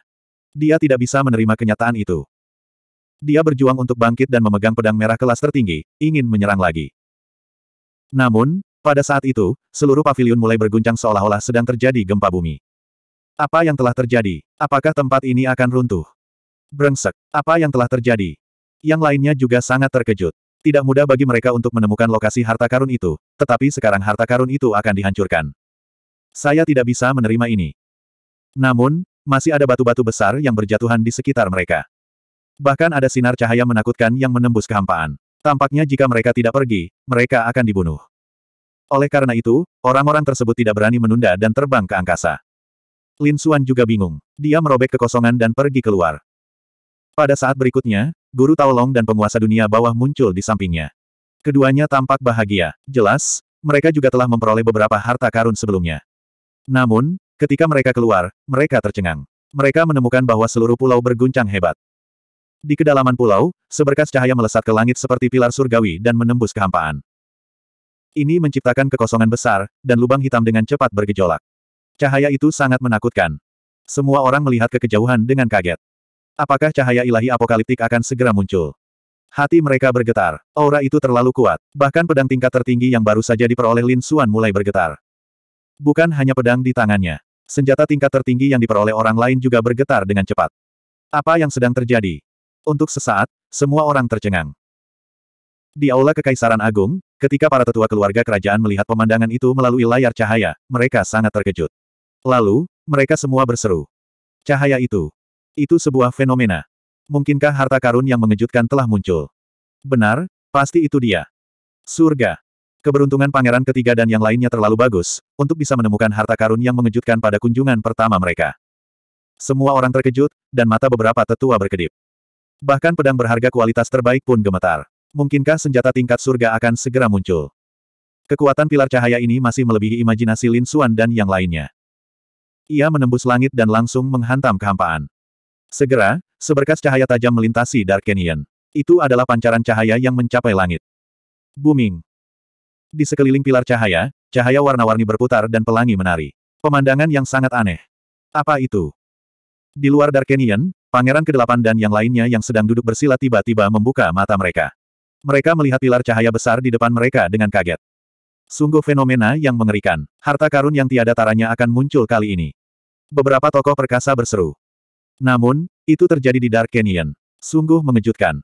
Dia tidak bisa menerima kenyataan itu. Dia berjuang untuk bangkit dan memegang pedang merah kelas tertinggi, ingin menyerang lagi. Namun, pada saat itu, seluruh pavilion mulai berguncang seolah-olah sedang terjadi gempa bumi. Apa yang telah terjadi? Apakah tempat ini akan runtuh? Brengsek, apa yang telah terjadi? Yang lainnya juga sangat terkejut. Tidak mudah bagi mereka untuk menemukan lokasi harta karun itu, tetapi sekarang harta karun itu akan dihancurkan. Saya tidak bisa menerima ini. Namun, masih ada batu-batu besar yang berjatuhan di sekitar mereka. Bahkan ada sinar cahaya menakutkan yang menembus kehampaan. Tampaknya jika mereka tidak pergi, mereka akan dibunuh. Oleh karena itu, orang-orang tersebut tidak berani menunda dan terbang ke angkasa. Lin Xuan juga bingung. Dia merobek kekosongan dan pergi keluar. Pada saat berikutnya, Guru Taolong dan penguasa dunia bawah muncul di sampingnya. Keduanya tampak bahagia. Jelas, mereka juga telah memperoleh beberapa harta karun sebelumnya. Namun, ketika mereka keluar, mereka tercengang. Mereka menemukan bahwa seluruh pulau berguncang hebat. Di kedalaman pulau, seberkas cahaya melesat ke langit seperti pilar surgawi dan menembus kehampaan. Ini menciptakan kekosongan besar, dan lubang hitam dengan cepat bergejolak. Cahaya itu sangat menakutkan. Semua orang melihat ke kejauhan dengan kaget. Apakah cahaya ilahi apokaliptik akan segera muncul? Hati mereka bergetar. Aura itu terlalu kuat. Bahkan pedang tingkat tertinggi yang baru saja diperoleh Lin Xuan mulai bergetar. Bukan hanya pedang di tangannya. Senjata tingkat tertinggi yang diperoleh orang lain juga bergetar dengan cepat. Apa yang sedang terjadi? Untuk sesaat, semua orang tercengang. Di aula Kekaisaran Agung, ketika para tetua keluarga kerajaan melihat pemandangan itu melalui layar cahaya, mereka sangat terkejut. Lalu, mereka semua berseru. Cahaya itu, itu sebuah fenomena. Mungkinkah harta karun yang mengejutkan telah muncul? Benar, pasti itu dia. Surga. Keberuntungan pangeran ketiga dan yang lainnya terlalu bagus, untuk bisa menemukan harta karun yang mengejutkan pada kunjungan pertama mereka. Semua orang terkejut, dan mata beberapa tetua berkedip. Bahkan pedang berharga kualitas terbaik pun gemetar. Mungkinkah senjata tingkat surga akan segera muncul? Kekuatan pilar cahaya ini masih melebihi imajinasi Lin Xuan dan yang lainnya. Ia menembus langit dan langsung menghantam kehampaan. Segera, seberkas cahaya tajam melintasi Dark Canyon. Itu adalah pancaran cahaya yang mencapai langit. Booming. Di sekeliling pilar cahaya, cahaya warna-warni berputar dan pelangi menari. Pemandangan yang sangat aneh. Apa itu? Di luar Dark Canyon, Pangeran ke-8 dan yang lainnya yang sedang duduk bersila tiba-tiba membuka mata mereka. Mereka melihat pilar cahaya besar di depan mereka dengan kaget. Sungguh fenomena yang mengerikan. Harta karun yang tiada taranya akan muncul kali ini. Beberapa tokoh perkasa berseru. Namun, itu terjadi di Dark Canyon. Sungguh mengejutkan.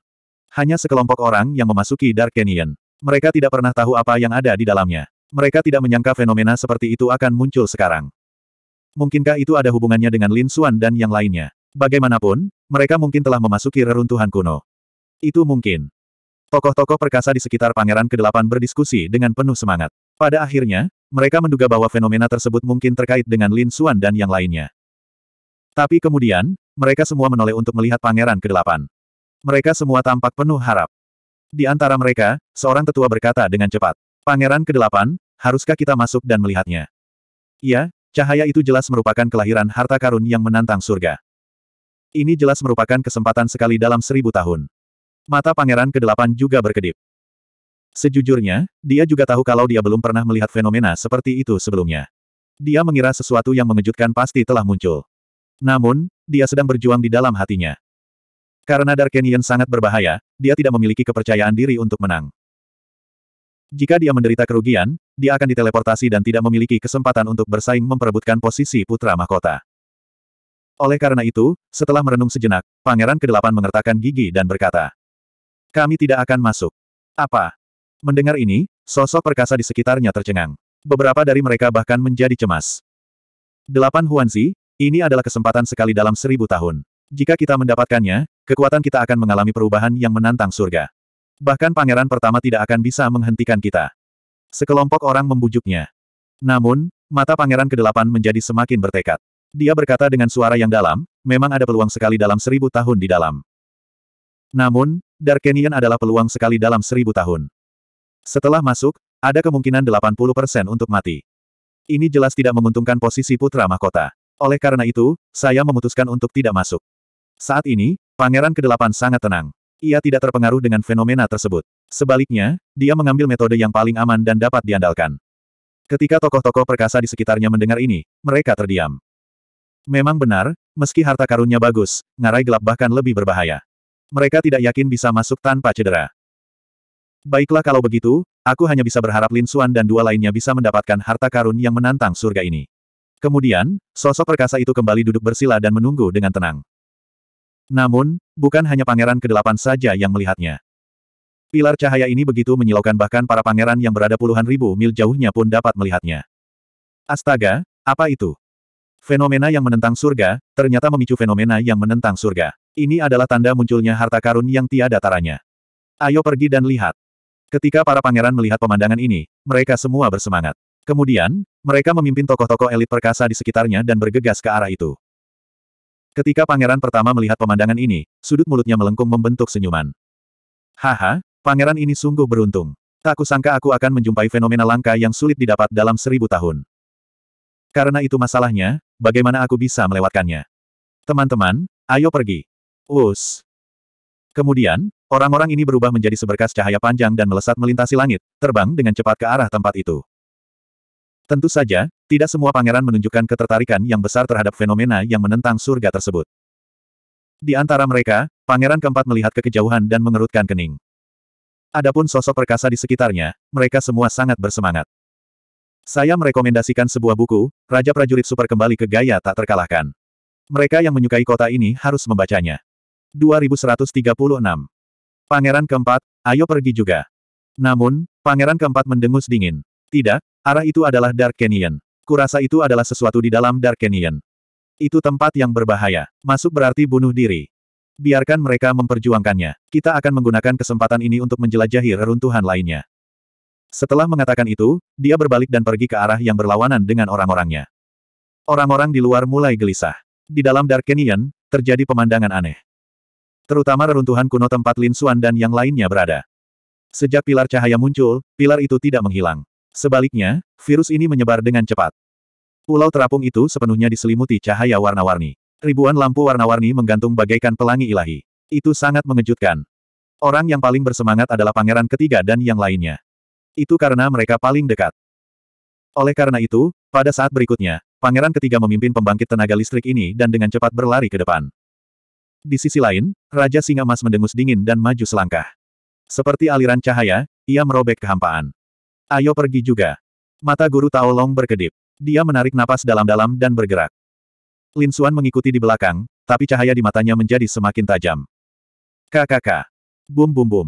Hanya sekelompok orang yang memasuki Dark Canyon. Mereka tidak pernah tahu apa yang ada di dalamnya. Mereka tidak menyangka fenomena seperti itu akan muncul sekarang. Mungkinkah itu ada hubungannya dengan Lin Xuan dan yang lainnya? Bagaimanapun, mereka mungkin telah memasuki reruntuhan kuno. Itu mungkin. Tokoh-tokoh perkasa di sekitar Pangeran ke-8 berdiskusi dengan penuh semangat. Pada akhirnya, mereka menduga bahwa fenomena tersebut mungkin terkait dengan Lin Xuan dan yang lainnya. Tapi kemudian, mereka semua menoleh untuk melihat pangeran ke-8. Mereka semua tampak penuh harap. Di antara mereka, seorang tetua berkata dengan cepat, Pangeran ke-8, haruskah kita masuk dan melihatnya? Iya, cahaya itu jelas merupakan kelahiran harta karun yang menantang surga. Ini jelas merupakan kesempatan sekali dalam seribu tahun. Mata pangeran ke-8 juga berkedip. Sejujurnya, dia juga tahu kalau dia belum pernah melihat fenomena seperti itu sebelumnya. Dia mengira sesuatu yang mengejutkan pasti telah muncul. Namun, dia sedang berjuang di dalam hatinya. Karena Darkenian sangat berbahaya, dia tidak memiliki kepercayaan diri untuk menang. Jika dia menderita kerugian, dia akan diteleportasi dan tidak memiliki kesempatan untuk bersaing memperebutkan posisi putra mahkota. Oleh karena itu, setelah merenung sejenak, Pangeran Kedelapan mengertakkan gigi dan berkata, Kami tidak akan masuk. Apa? Mendengar ini, sosok perkasa di sekitarnya tercengang. Beberapa dari mereka bahkan menjadi cemas. Delapan Huanzi, ini adalah kesempatan sekali dalam seribu tahun. Jika kita mendapatkannya, kekuatan kita akan mengalami perubahan yang menantang surga. Bahkan pangeran pertama tidak akan bisa menghentikan kita. Sekelompok orang membujuknya. Namun, mata pangeran kedelapan menjadi semakin bertekad. Dia berkata dengan suara yang dalam, memang ada peluang sekali dalam seribu tahun di dalam. Namun, Darkenian adalah peluang sekali dalam seribu tahun. Setelah masuk, ada kemungkinan 80% untuk mati. Ini jelas tidak menguntungkan posisi putra mahkota. Oleh karena itu, saya memutuskan untuk tidak masuk. Saat ini, Pangeran Kedelapan sangat tenang. Ia tidak terpengaruh dengan fenomena tersebut. Sebaliknya, dia mengambil metode yang paling aman dan dapat diandalkan. Ketika tokoh-tokoh perkasa di sekitarnya mendengar ini, mereka terdiam. Memang benar, meski harta karunnya bagus, ngarai gelap bahkan lebih berbahaya. Mereka tidak yakin bisa masuk tanpa cedera. Baiklah kalau begitu, aku hanya bisa berharap Lin Xuan dan dua lainnya bisa mendapatkan harta karun yang menantang surga ini. Kemudian, sosok perkasa itu kembali duduk bersila dan menunggu dengan tenang. Namun, bukan hanya pangeran kedelapan saja yang melihatnya. Pilar cahaya ini begitu menyilaukan bahkan para pangeran yang berada puluhan ribu mil jauhnya pun dapat melihatnya. Astaga, apa itu? Fenomena yang menentang surga, ternyata memicu fenomena yang menentang surga. Ini adalah tanda munculnya harta karun yang tiada taranya. Ayo pergi dan lihat. Ketika para pangeran melihat pemandangan ini, mereka semua bersemangat. Kemudian, mereka memimpin tokoh-tokoh elit perkasa di sekitarnya dan bergegas ke arah itu. Ketika pangeran pertama melihat pemandangan ini, sudut mulutnya melengkung membentuk senyuman. Haha, pangeran ini sungguh beruntung. Tak kusangka aku akan menjumpai fenomena langka yang sulit didapat dalam seribu tahun. Karena itu masalahnya, bagaimana aku bisa melewatkannya? Teman-teman, ayo pergi. Us. Kemudian, orang-orang ini berubah menjadi seberkas cahaya panjang dan melesat melintasi langit, terbang dengan cepat ke arah tempat itu. Tentu saja, tidak semua pangeran menunjukkan ketertarikan yang besar terhadap fenomena yang menentang surga tersebut. Di antara mereka, pangeran keempat melihat ke kejauhan dan mengerutkan kening. Adapun sosok perkasa di sekitarnya, mereka semua sangat bersemangat. Saya merekomendasikan sebuah buku, Raja Prajurit Super kembali ke gaya tak terkalahkan. Mereka yang menyukai kota ini harus membacanya. 2136. Pangeran keempat, ayo pergi juga. Namun, pangeran keempat mendengus dingin. Tidak, arah itu adalah Dark Canyon. Kurasa itu adalah sesuatu di dalam Dark Canyon. Itu tempat yang berbahaya. Masuk berarti bunuh diri. Biarkan mereka memperjuangkannya. Kita akan menggunakan kesempatan ini untuk menjelajahi reruntuhan lainnya. Setelah mengatakan itu, dia berbalik dan pergi ke arah yang berlawanan dengan orang-orangnya. Orang-orang di luar mulai gelisah. Di dalam Dark Canyon, terjadi pemandangan aneh. Terutama reruntuhan kuno tempat Lin Xuan dan yang lainnya berada. Sejak pilar cahaya muncul, pilar itu tidak menghilang. Sebaliknya, virus ini menyebar dengan cepat. Pulau terapung itu sepenuhnya diselimuti cahaya warna-warni. Ribuan lampu warna-warni menggantung bagaikan pelangi ilahi. Itu sangat mengejutkan. Orang yang paling bersemangat adalah pangeran ketiga dan yang lainnya. Itu karena mereka paling dekat. Oleh karena itu, pada saat berikutnya, pangeran ketiga memimpin pembangkit tenaga listrik ini dan dengan cepat berlari ke depan. Di sisi lain, Raja Singa Mas mendengus dingin dan maju selangkah. Seperti aliran cahaya, ia merobek kehampaan. Ayo pergi juga. Mata guru Tao Long berkedip. Dia menarik napas dalam-dalam dan bergerak. Lin Xuan mengikuti di belakang, tapi cahaya di matanya menjadi semakin tajam. KKK. Bum bum bum.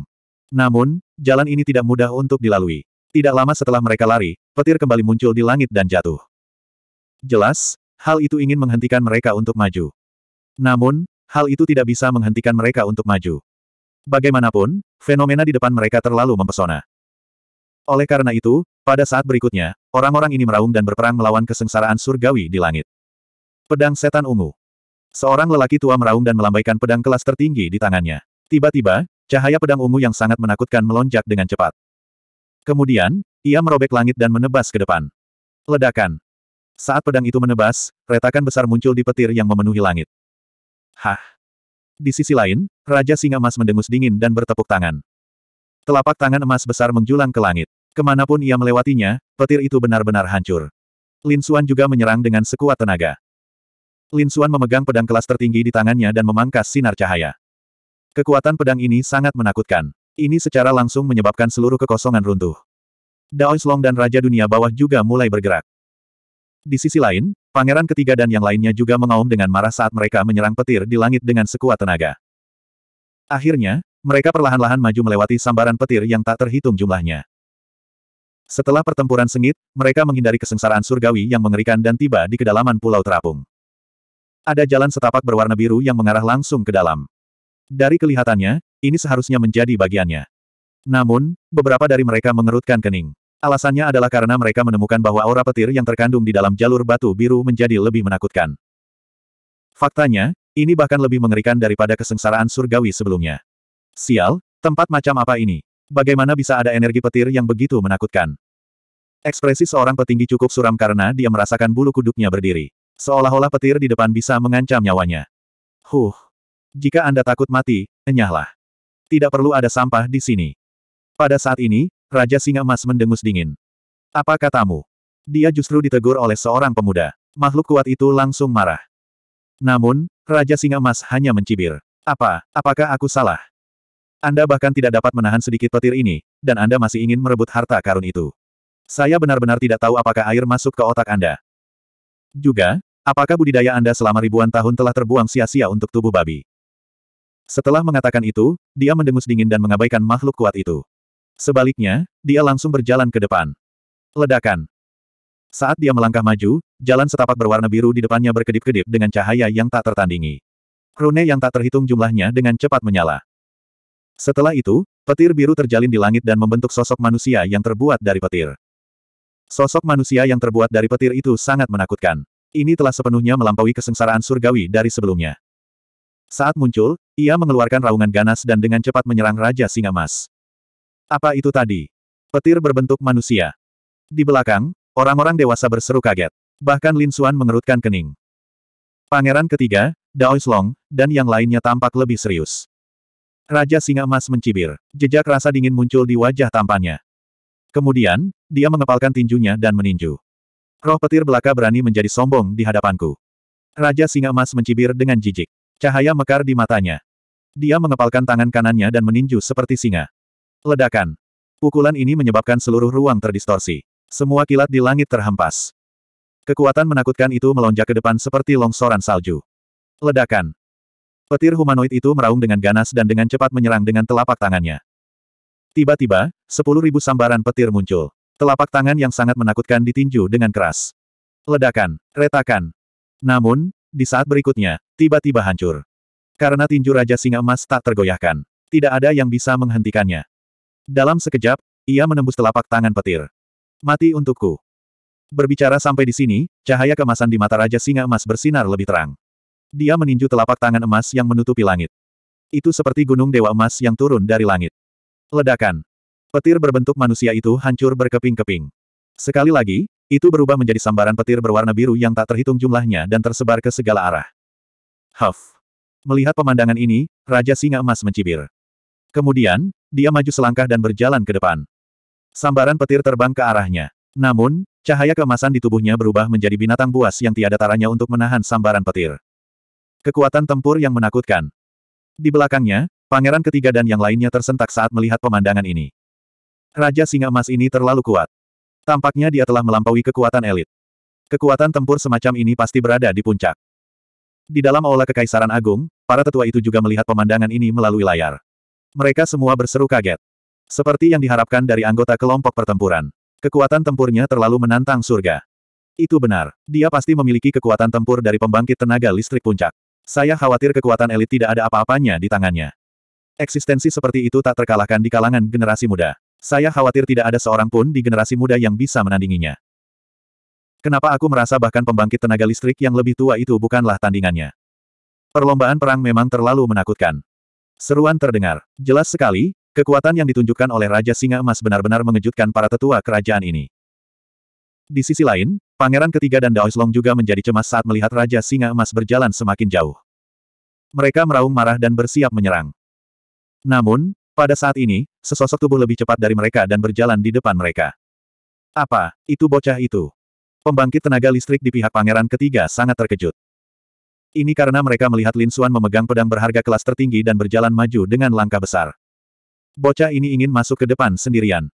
Namun, jalan ini tidak mudah untuk dilalui. Tidak lama setelah mereka lari, petir kembali muncul di langit dan jatuh. Jelas, hal itu ingin menghentikan mereka untuk maju. Namun, hal itu tidak bisa menghentikan mereka untuk maju. Bagaimanapun, fenomena di depan mereka terlalu mempesona. Oleh karena itu, pada saat berikutnya, orang-orang ini meraung dan berperang melawan kesengsaraan surgawi di langit. Pedang Setan Ungu Seorang lelaki tua meraung dan melambaikan pedang kelas tertinggi di tangannya. Tiba-tiba, cahaya pedang ungu yang sangat menakutkan melonjak dengan cepat. Kemudian, ia merobek langit dan menebas ke depan. Ledakan. Saat pedang itu menebas, retakan besar muncul di petir yang memenuhi langit. Hah. Di sisi lain, Raja Singa Emas mendengus dingin dan bertepuk tangan. Telapak tangan emas besar menjulang ke langit. Kemanapun ia melewatinya, petir itu benar-benar hancur. Lin Xuan juga menyerang dengan sekuat tenaga. Lin Xuan memegang pedang kelas tertinggi di tangannya dan memangkas sinar cahaya. Kekuatan pedang ini sangat menakutkan. Ini secara langsung menyebabkan seluruh kekosongan runtuh. Dao Long dan Raja Dunia Bawah juga mulai bergerak. Di sisi lain, pangeran ketiga dan yang lainnya juga mengaum dengan marah saat mereka menyerang petir di langit dengan sekuat tenaga. Akhirnya, mereka perlahan-lahan maju melewati sambaran petir yang tak terhitung jumlahnya. Setelah pertempuran sengit, mereka menghindari kesengsaraan surgawi yang mengerikan dan tiba di kedalaman Pulau Terapung. Ada jalan setapak berwarna biru yang mengarah langsung ke dalam. Dari kelihatannya, ini seharusnya menjadi bagiannya. Namun, beberapa dari mereka mengerutkan kening. Alasannya adalah karena mereka menemukan bahwa aura petir yang terkandung di dalam jalur batu biru menjadi lebih menakutkan. Faktanya, ini bahkan lebih mengerikan daripada kesengsaraan surgawi sebelumnya. Sial, tempat macam apa ini? Bagaimana bisa ada energi petir yang begitu menakutkan? Ekspresi seorang petinggi cukup suram karena dia merasakan bulu kuduknya berdiri. Seolah-olah petir di depan bisa mengancam nyawanya. Huh. Jika Anda takut mati, enyahlah. Tidak perlu ada sampah di sini. Pada saat ini, Raja Singa Emas mendengus dingin. Apa katamu? Dia justru ditegur oleh seorang pemuda. Makhluk kuat itu langsung marah. Namun, Raja Singa Emas hanya mencibir. Apa, apakah aku salah? Anda bahkan tidak dapat menahan sedikit petir ini, dan Anda masih ingin merebut harta karun itu. Saya benar-benar tidak tahu apakah air masuk ke otak Anda. Juga, apakah budidaya Anda selama ribuan tahun telah terbuang sia-sia untuk tubuh babi? Setelah mengatakan itu, dia mendengus dingin dan mengabaikan makhluk kuat itu. Sebaliknya, dia langsung berjalan ke depan. Ledakan. Saat dia melangkah maju, jalan setapak berwarna biru di depannya berkedip-kedip dengan cahaya yang tak tertandingi. Rune yang tak terhitung jumlahnya dengan cepat menyala. Setelah itu, petir biru terjalin di langit dan membentuk sosok manusia yang terbuat dari petir. Sosok manusia yang terbuat dari petir itu sangat menakutkan. Ini telah sepenuhnya melampaui kesengsaraan surgawi dari sebelumnya. Saat muncul, ia mengeluarkan raungan ganas dan dengan cepat menyerang Raja Singa Mas. Apa itu tadi? Petir berbentuk manusia. Di belakang, orang-orang dewasa berseru kaget. Bahkan Lin Xuan mengerutkan kening. Pangeran ketiga, Daois Long, dan yang lainnya tampak lebih serius. Raja Singa Emas mencibir. Jejak rasa dingin muncul di wajah tampannya. Kemudian, dia mengepalkan tinjunya dan meninju. Roh petir belaka berani menjadi sombong di hadapanku. Raja Singa Emas mencibir dengan jijik. Cahaya mekar di matanya. Dia mengepalkan tangan kanannya dan meninju seperti singa. Ledakan. Pukulan ini menyebabkan seluruh ruang terdistorsi. Semua kilat di langit terhempas. Kekuatan menakutkan itu melonjak ke depan seperti longsoran salju. Ledakan. Petir humanoid itu meraung dengan ganas dan dengan cepat menyerang dengan telapak tangannya. Tiba-tiba, sepuluh ribu sambaran petir muncul. Telapak tangan yang sangat menakutkan ditinju dengan keras. Ledakan, retakan. Namun, di saat berikutnya, tiba-tiba hancur. Karena tinju Raja Singa Emas tak tergoyahkan. Tidak ada yang bisa menghentikannya. Dalam sekejap, ia menembus telapak tangan petir. Mati untukku. Berbicara sampai di sini, cahaya kemasan di mata Raja Singa Emas bersinar lebih terang. Dia meninju telapak tangan emas yang menutupi langit. Itu seperti gunung dewa emas yang turun dari langit. Ledakan. Petir berbentuk manusia itu hancur berkeping-keping. Sekali lagi, itu berubah menjadi sambaran petir berwarna biru yang tak terhitung jumlahnya dan tersebar ke segala arah. Huff. Melihat pemandangan ini, Raja Singa Emas mencibir. Kemudian, dia maju selangkah dan berjalan ke depan. Sambaran petir terbang ke arahnya. Namun, cahaya keemasan di tubuhnya berubah menjadi binatang buas yang tiada taranya untuk menahan sambaran petir. Kekuatan tempur yang menakutkan. Di belakangnya, pangeran ketiga dan yang lainnya tersentak saat melihat pemandangan ini. Raja Singa Emas ini terlalu kuat. Tampaknya dia telah melampaui kekuatan elit. Kekuatan tempur semacam ini pasti berada di puncak. Di dalam aula Kekaisaran Agung, para tetua itu juga melihat pemandangan ini melalui layar. Mereka semua berseru kaget. Seperti yang diharapkan dari anggota kelompok pertempuran. Kekuatan tempurnya terlalu menantang surga. Itu benar, dia pasti memiliki kekuatan tempur dari pembangkit tenaga listrik puncak. Saya khawatir kekuatan elit tidak ada apa-apanya di tangannya. Eksistensi seperti itu tak terkalahkan di kalangan generasi muda. Saya khawatir tidak ada seorang pun di generasi muda yang bisa menandinginya. Kenapa aku merasa bahkan pembangkit tenaga listrik yang lebih tua itu bukanlah tandingannya? Perlombaan perang memang terlalu menakutkan. Seruan terdengar. Jelas sekali, Kekuatan yang ditunjukkan oleh Raja Singa Emas benar-benar mengejutkan para tetua kerajaan ini. Di sisi lain, Pangeran ketiga dan Daoislong juga menjadi cemas saat melihat Raja Singa Emas berjalan semakin jauh. Mereka meraung marah dan bersiap menyerang. Namun, pada saat ini, sesosok tubuh lebih cepat dari mereka dan berjalan di depan mereka. Apa, itu bocah itu? Pembangkit tenaga listrik di pihak pangeran ketiga sangat terkejut. Ini karena mereka melihat Lin Xuan memegang pedang berharga kelas tertinggi dan berjalan maju dengan langkah besar. Bocah ini ingin masuk ke depan sendirian.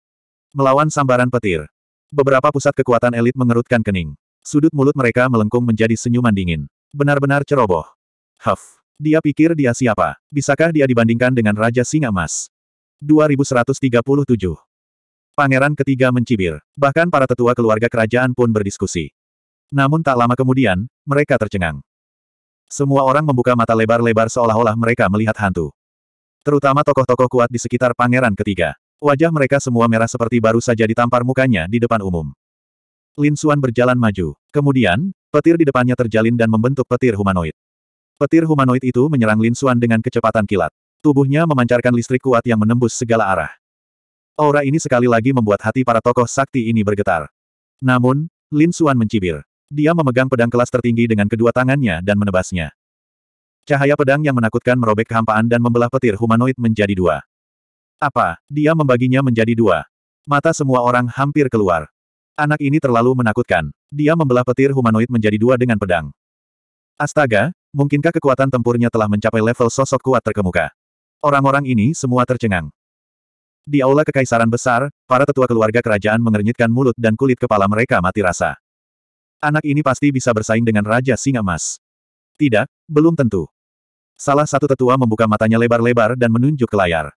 Melawan sambaran petir. Beberapa pusat kekuatan elit mengerutkan kening. Sudut mulut mereka melengkung menjadi senyuman dingin. Benar-benar ceroboh. Huff. Dia pikir dia siapa. Bisakah dia dibandingkan dengan Raja Singa Emas? 2137. Pangeran ketiga mencibir. Bahkan para tetua keluarga kerajaan pun berdiskusi. Namun tak lama kemudian, mereka tercengang. Semua orang membuka mata lebar-lebar seolah-olah mereka melihat hantu. Terutama tokoh-tokoh kuat di sekitar pangeran ketiga. Wajah mereka semua merah seperti baru saja ditampar mukanya di depan umum. Lin Xuan berjalan maju. Kemudian, petir di depannya terjalin dan membentuk petir humanoid. Petir humanoid itu menyerang Lin Xuan dengan kecepatan kilat. Tubuhnya memancarkan listrik kuat yang menembus segala arah. Aura ini sekali lagi membuat hati para tokoh sakti ini bergetar. Namun, Lin Xuan mencibir. Dia memegang pedang kelas tertinggi dengan kedua tangannya dan menebasnya. Cahaya pedang yang menakutkan merobek kehampaan dan membelah petir humanoid menjadi dua. Apa, dia membaginya menjadi dua. Mata semua orang hampir keluar. Anak ini terlalu menakutkan. Dia membelah petir humanoid menjadi dua dengan pedang. Astaga, mungkinkah kekuatan tempurnya telah mencapai level sosok kuat terkemuka? Orang-orang ini semua tercengang. Di aula kekaisaran besar, para tetua keluarga kerajaan mengernyitkan mulut dan kulit kepala mereka mati rasa. Anak ini pasti bisa bersaing dengan Raja Singa Emas. Tidak, belum tentu. Salah satu tetua membuka matanya lebar-lebar dan menunjuk ke layar.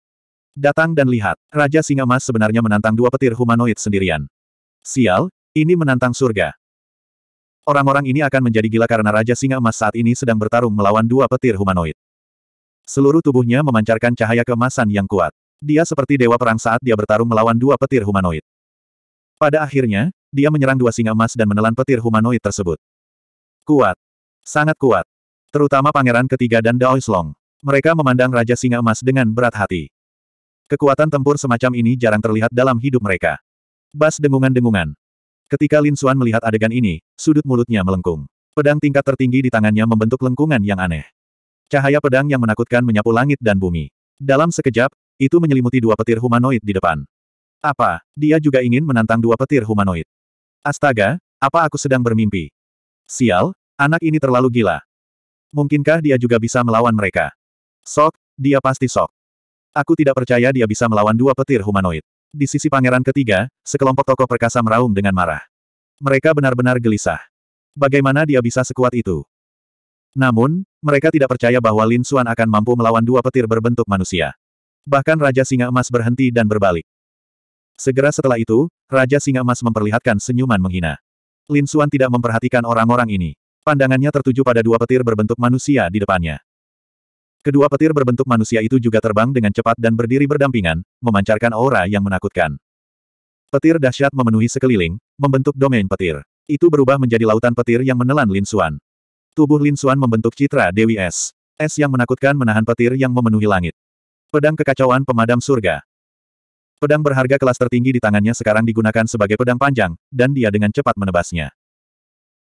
Datang dan lihat, Raja Singa Mas sebenarnya menantang dua petir humanoid sendirian. Sial, ini menantang surga. Orang-orang ini akan menjadi gila karena Raja Singa Emas saat ini sedang bertarung melawan dua petir humanoid. Seluruh tubuhnya memancarkan cahaya kemasan yang kuat. Dia seperti dewa perang saat dia bertarung melawan dua petir humanoid. Pada akhirnya, dia menyerang dua singa emas dan menelan petir humanoid tersebut. Kuat. Sangat kuat. Terutama pangeran ketiga dan Daoislong. Long. Mereka memandang Raja Singa Emas dengan berat hati. Kekuatan tempur semacam ini jarang terlihat dalam hidup mereka. Bas dengungan-dengungan. Ketika Lin Suan melihat adegan ini, sudut mulutnya melengkung. Pedang tingkat tertinggi di tangannya membentuk lengkungan yang aneh. Cahaya pedang yang menakutkan menyapu langit dan bumi. Dalam sekejap, itu menyelimuti dua petir humanoid di depan. Apa, dia juga ingin menantang dua petir humanoid? Astaga, apa aku sedang bermimpi? Sial, anak ini terlalu gila. Mungkinkah dia juga bisa melawan mereka? Sok, dia pasti sok. Aku tidak percaya dia bisa melawan dua petir humanoid. Di sisi pangeran ketiga, sekelompok tokoh perkasa meraung dengan marah. Mereka benar-benar gelisah. Bagaimana dia bisa sekuat itu? Namun, mereka tidak percaya bahwa Lin Xuan akan mampu melawan dua petir berbentuk manusia. Bahkan Raja Singa Emas berhenti dan berbalik. Segera setelah itu, Raja Singa Emas memperlihatkan senyuman menghina. Lin Xuan tidak memperhatikan orang-orang ini. Pandangannya tertuju pada dua petir berbentuk manusia di depannya. Kedua petir berbentuk manusia itu juga terbang dengan cepat dan berdiri berdampingan, memancarkan aura yang menakutkan. Petir dahsyat memenuhi sekeliling, membentuk domain petir. Itu berubah menjadi lautan petir yang menelan Lin Xuan. Tubuh Lin Xuan membentuk citra Dewi Es. Es yang menakutkan menahan petir yang memenuhi langit. Pedang kekacauan pemadam surga. Pedang berharga kelas tertinggi di tangannya sekarang digunakan sebagai pedang panjang, dan dia dengan cepat menebasnya.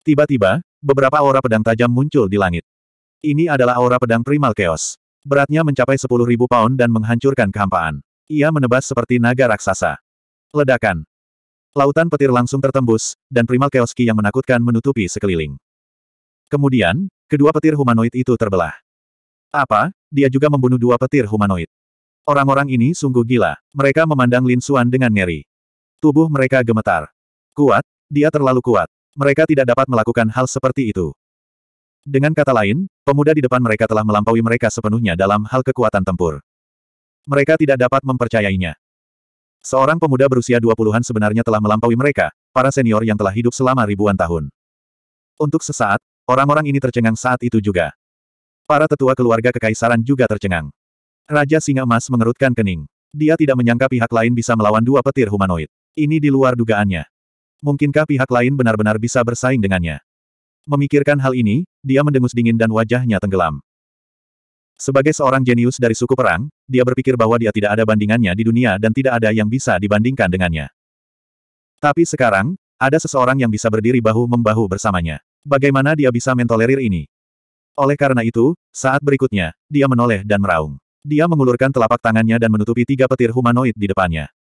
Tiba-tiba, beberapa aura pedang tajam muncul di langit. Ini adalah aura pedang primal chaos. Beratnya mencapai 10.000 pound dan menghancurkan kehampaan. Ia menebas seperti naga raksasa. Ledakan. Lautan petir langsung tertembus, dan primal chaos ki yang menakutkan menutupi sekeliling. Kemudian, kedua petir humanoid itu terbelah. Apa? Dia juga membunuh dua petir humanoid. Orang-orang ini sungguh gila. Mereka memandang Lin Xuan dengan ngeri. Tubuh mereka gemetar. Kuat, dia terlalu kuat. Mereka tidak dapat melakukan hal seperti itu. Dengan kata lain, pemuda di depan mereka telah melampaui mereka sepenuhnya dalam hal kekuatan tempur. Mereka tidak dapat mempercayainya. Seorang pemuda berusia 20-an sebenarnya telah melampaui mereka, para senior yang telah hidup selama ribuan tahun. Untuk sesaat, orang-orang ini tercengang saat itu juga. Para tetua keluarga kekaisaran juga tercengang. Raja Singa Emas mengerutkan kening. Dia tidak menyangka pihak lain bisa melawan dua petir humanoid. Ini di luar dugaannya. Mungkinkah pihak lain benar-benar bisa bersaing dengannya? Memikirkan hal ini, dia mendengus dingin dan wajahnya tenggelam. Sebagai seorang jenius dari suku perang, dia berpikir bahwa dia tidak ada bandingannya di dunia dan tidak ada yang bisa dibandingkan dengannya. Tapi sekarang, ada seseorang yang bisa berdiri bahu-membahu bersamanya. Bagaimana dia bisa mentolerir ini? Oleh karena itu, saat berikutnya, dia menoleh dan meraung. Dia mengulurkan telapak tangannya dan menutupi tiga petir humanoid di depannya.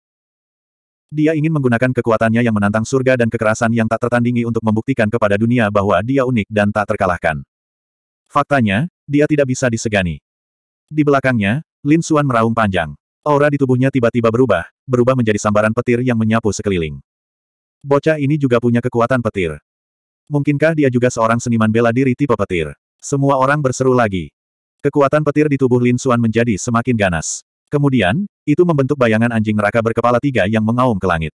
Dia ingin menggunakan kekuatannya yang menantang surga dan kekerasan yang tak tertandingi untuk membuktikan kepada dunia bahwa dia unik dan tak terkalahkan. Faktanya, dia tidak bisa disegani. Di belakangnya, Lin Xuan meraung panjang. Aura di tubuhnya tiba-tiba berubah, berubah menjadi sambaran petir yang menyapu sekeliling. Bocah ini juga punya kekuatan petir. Mungkinkah dia juga seorang seniman bela diri tipe petir? Semua orang berseru lagi. Kekuatan petir di tubuh Lin Xuan menjadi semakin ganas. Kemudian, itu membentuk bayangan anjing neraka berkepala tiga yang mengaum ke langit.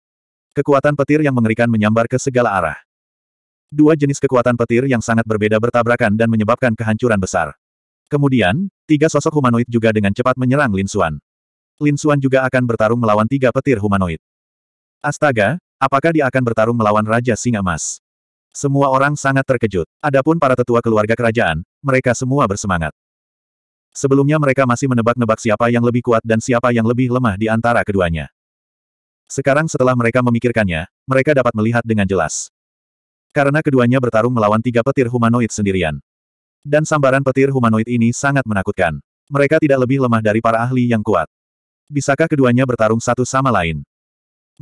Kekuatan petir yang mengerikan menyambar ke segala arah. Dua jenis kekuatan petir yang sangat berbeda bertabrakan dan menyebabkan kehancuran besar. Kemudian, tiga sosok humanoid juga dengan cepat menyerang Lin Xuan. Lin Xuan juga akan bertarung melawan tiga petir humanoid. Astaga, apakah dia akan bertarung melawan Raja Singa Emas? Semua orang sangat terkejut. Adapun para tetua keluarga kerajaan, mereka semua bersemangat. Sebelumnya mereka masih menebak-nebak siapa yang lebih kuat dan siapa yang lebih lemah di antara keduanya. Sekarang setelah mereka memikirkannya, mereka dapat melihat dengan jelas. Karena keduanya bertarung melawan tiga petir humanoid sendirian. Dan sambaran petir humanoid ini sangat menakutkan. Mereka tidak lebih lemah dari para ahli yang kuat. Bisakah keduanya bertarung satu sama lain?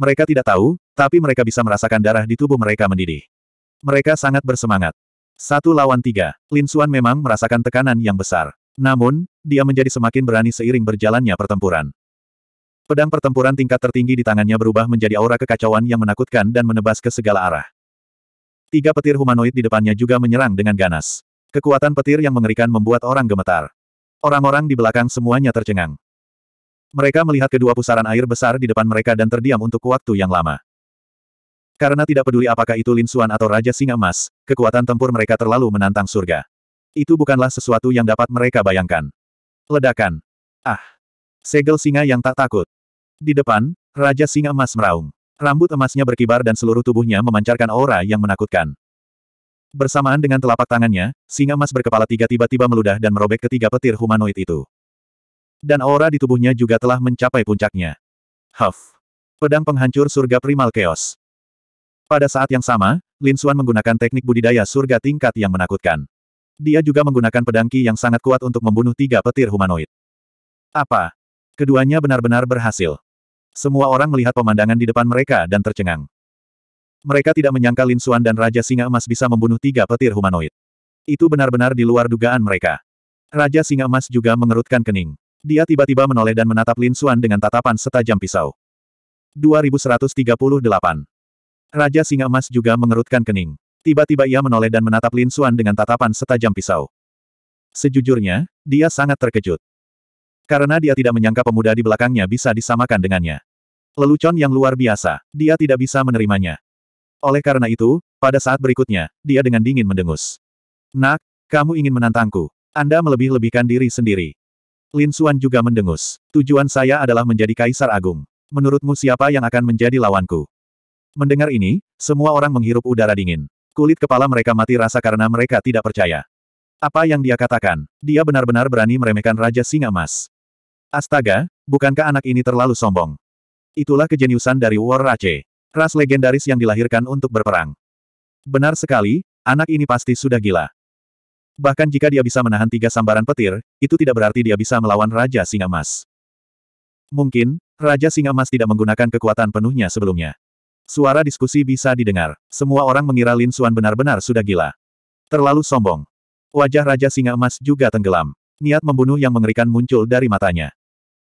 Mereka tidak tahu, tapi mereka bisa merasakan darah di tubuh mereka mendidih. Mereka sangat bersemangat. Satu lawan tiga, Lin Suan memang merasakan tekanan yang besar. Namun, dia menjadi semakin berani seiring berjalannya pertempuran. Pedang pertempuran tingkat tertinggi di tangannya berubah menjadi aura kekacauan yang menakutkan dan menebas ke segala arah. Tiga petir humanoid di depannya juga menyerang dengan ganas. Kekuatan petir yang mengerikan membuat orang gemetar. Orang-orang di belakang semuanya tercengang. Mereka melihat kedua pusaran air besar di depan mereka dan terdiam untuk waktu yang lama. Karena tidak peduli apakah itu Lin Suan atau Raja Singa Emas, kekuatan tempur mereka terlalu menantang surga. Itu bukanlah sesuatu yang dapat mereka bayangkan. Ledakan. Ah. Segel singa yang tak takut. Di depan, Raja Singa Emas meraung. Rambut emasnya berkibar dan seluruh tubuhnya memancarkan aura yang menakutkan. Bersamaan dengan telapak tangannya, singa emas berkepala tiga tiba-tiba meludah dan merobek ketiga petir humanoid itu. Dan aura di tubuhnya juga telah mencapai puncaknya. Huff! Pedang penghancur surga primal chaos. Pada saat yang sama, Lin Suan menggunakan teknik budidaya surga tingkat yang menakutkan. Dia juga menggunakan pedangki yang sangat kuat untuk membunuh tiga petir humanoid. Apa? Keduanya benar-benar berhasil. Semua orang melihat pemandangan di depan mereka dan tercengang. Mereka tidak menyangka Lin Xuan dan Raja Singa Emas bisa membunuh tiga petir humanoid. Itu benar-benar di luar dugaan mereka. Raja Singa Emas juga mengerutkan kening. Dia tiba-tiba menoleh dan menatap Lin Xuan dengan tatapan setajam pisau. 2138. Raja Singa Emas juga mengerutkan kening. Tiba-tiba ia menoleh dan menatap Lin Xuan dengan tatapan setajam pisau. Sejujurnya, dia sangat terkejut. Karena dia tidak menyangka pemuda di belakangnya bisa disamakan dengannya. Lelucon yang luar biasa, dia tidak bisa menerimanya. Oleh karena itu, pada saat berikutnya, dia dengan dingin mendengus. Nak, kamu ingin menantangku. Anda melebih-lebihkan diri sendiri. Lin Xuan juga mendengus. Tujuan saya adalah menjadi kaisar agung. Menurutmu siapa yang akan menjadi lawanku? Mendengar ini, semua orang menghirup udara dingin. Kulit kepala mereka mati rasa karena mereka tidak percaya. Apa yang dia katakan? Dia benar-benar berani meremehkan Raja Singa Mas. Astaga, bukankah anak ini terlalu sombong? Itulah kejeniusan dari War Rache. Ras legendaris yang dilahirkan untuk berperang. Benar sekali, anak ini pasti sudah gila. Bahkan jika dia bisa menahan tiga sambaran petir, itu tidak berarti dia bisa melawan Raja Singa Mas. Mungkin, Raja Singa Mas tidak menggunakan kekuatan penuhnya sebelumnya. Suara diskusi bisa didengar. Semua orang mengira Lin Xuan benar-benar sudah gila. Terlalu sombong. Wajah Raja Singa Emas juga tenggelam. Niat membunuh yang mengerikan muncul dari matanya.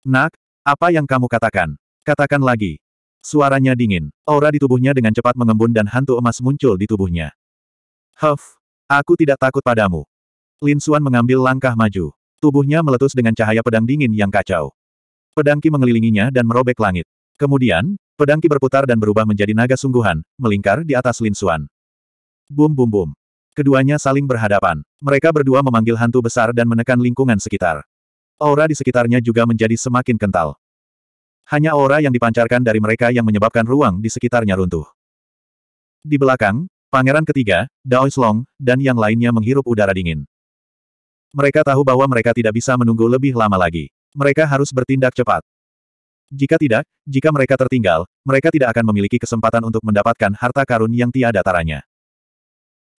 Nak, apa yang kamu katakan? Katakan lagi. Suaranya dingin. Aura di tubuhnya dengan cepat mengembun dan hantu emas muncul di tubuhnya. Huff, aku tidak takut padamu. Lin Xuan mengambil langkah maju. Tubuhnya meletus dengan cahaya pedang dingin yang kacau. Pedangki mengelilinginya dan merobek langit. Kemudian, Pedang Ki berputar dan berubah menjadi naga sungguhan, melingkar di atas Lin Xuan. Bum bum bum. Keduanya saling berhadapan. Mereka berdua memanggil hantu besar dan menekan lingkungan sekitar. Aura di sekitarnya juga menjadi semakin kental. Hanya aura yang dipancarkan dari mereka yang menyebabkan ruang di sekitarnya runtuh. Di belakang, pangeran ketiga, Dao Long, dan yang lainnya menghirup udara dingin. Mereka tahu bahwa mereka tidak bisa menunggu lebih lama lagi. Mereka harus bertindak cepat. Jika tidak, jika mereka tertinggal, mereka tidak akan memiliki kesempatan untuk mendapatkan harta karun yang tiada taranya.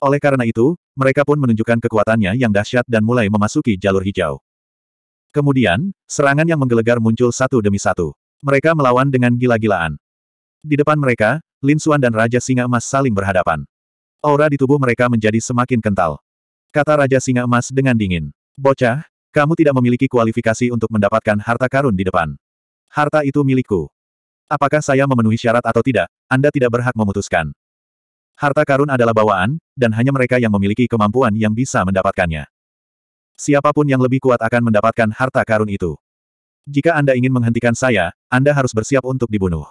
Oleh karena itu, mereka pun menunjukkan kekuatannya yang dahsyat dan mulai memasuki jalur hijau. Kemudian, serangan yang menggelegar muncul satu demi satu. Mereka melawan dengan gila-gilaan. Di depan mereka, Lin Xuan dan Raja Singa Emas saling berhadapan. Aura di tubuh mereka menjadi semakin kental. Kata Raja Singa Emas dengan dingin. Bocah, kamu tidak memiliki kualifikasi untuk mendapatkan harta karun di depan. Harta itu milikku. Apakah saya memenuhi syarat atau tidak, Anda tidak berhak memutuskan. Harta karun adalah bawaan, dan hanya mereka yang memiliki kemampuan yang bisa mendapatkannya. Siapapun yang lebih kuat akan mendapatkan harta karun itu. Jika Anda ingin menghentikan saya, Anda harus bersiap untuk dibunuh.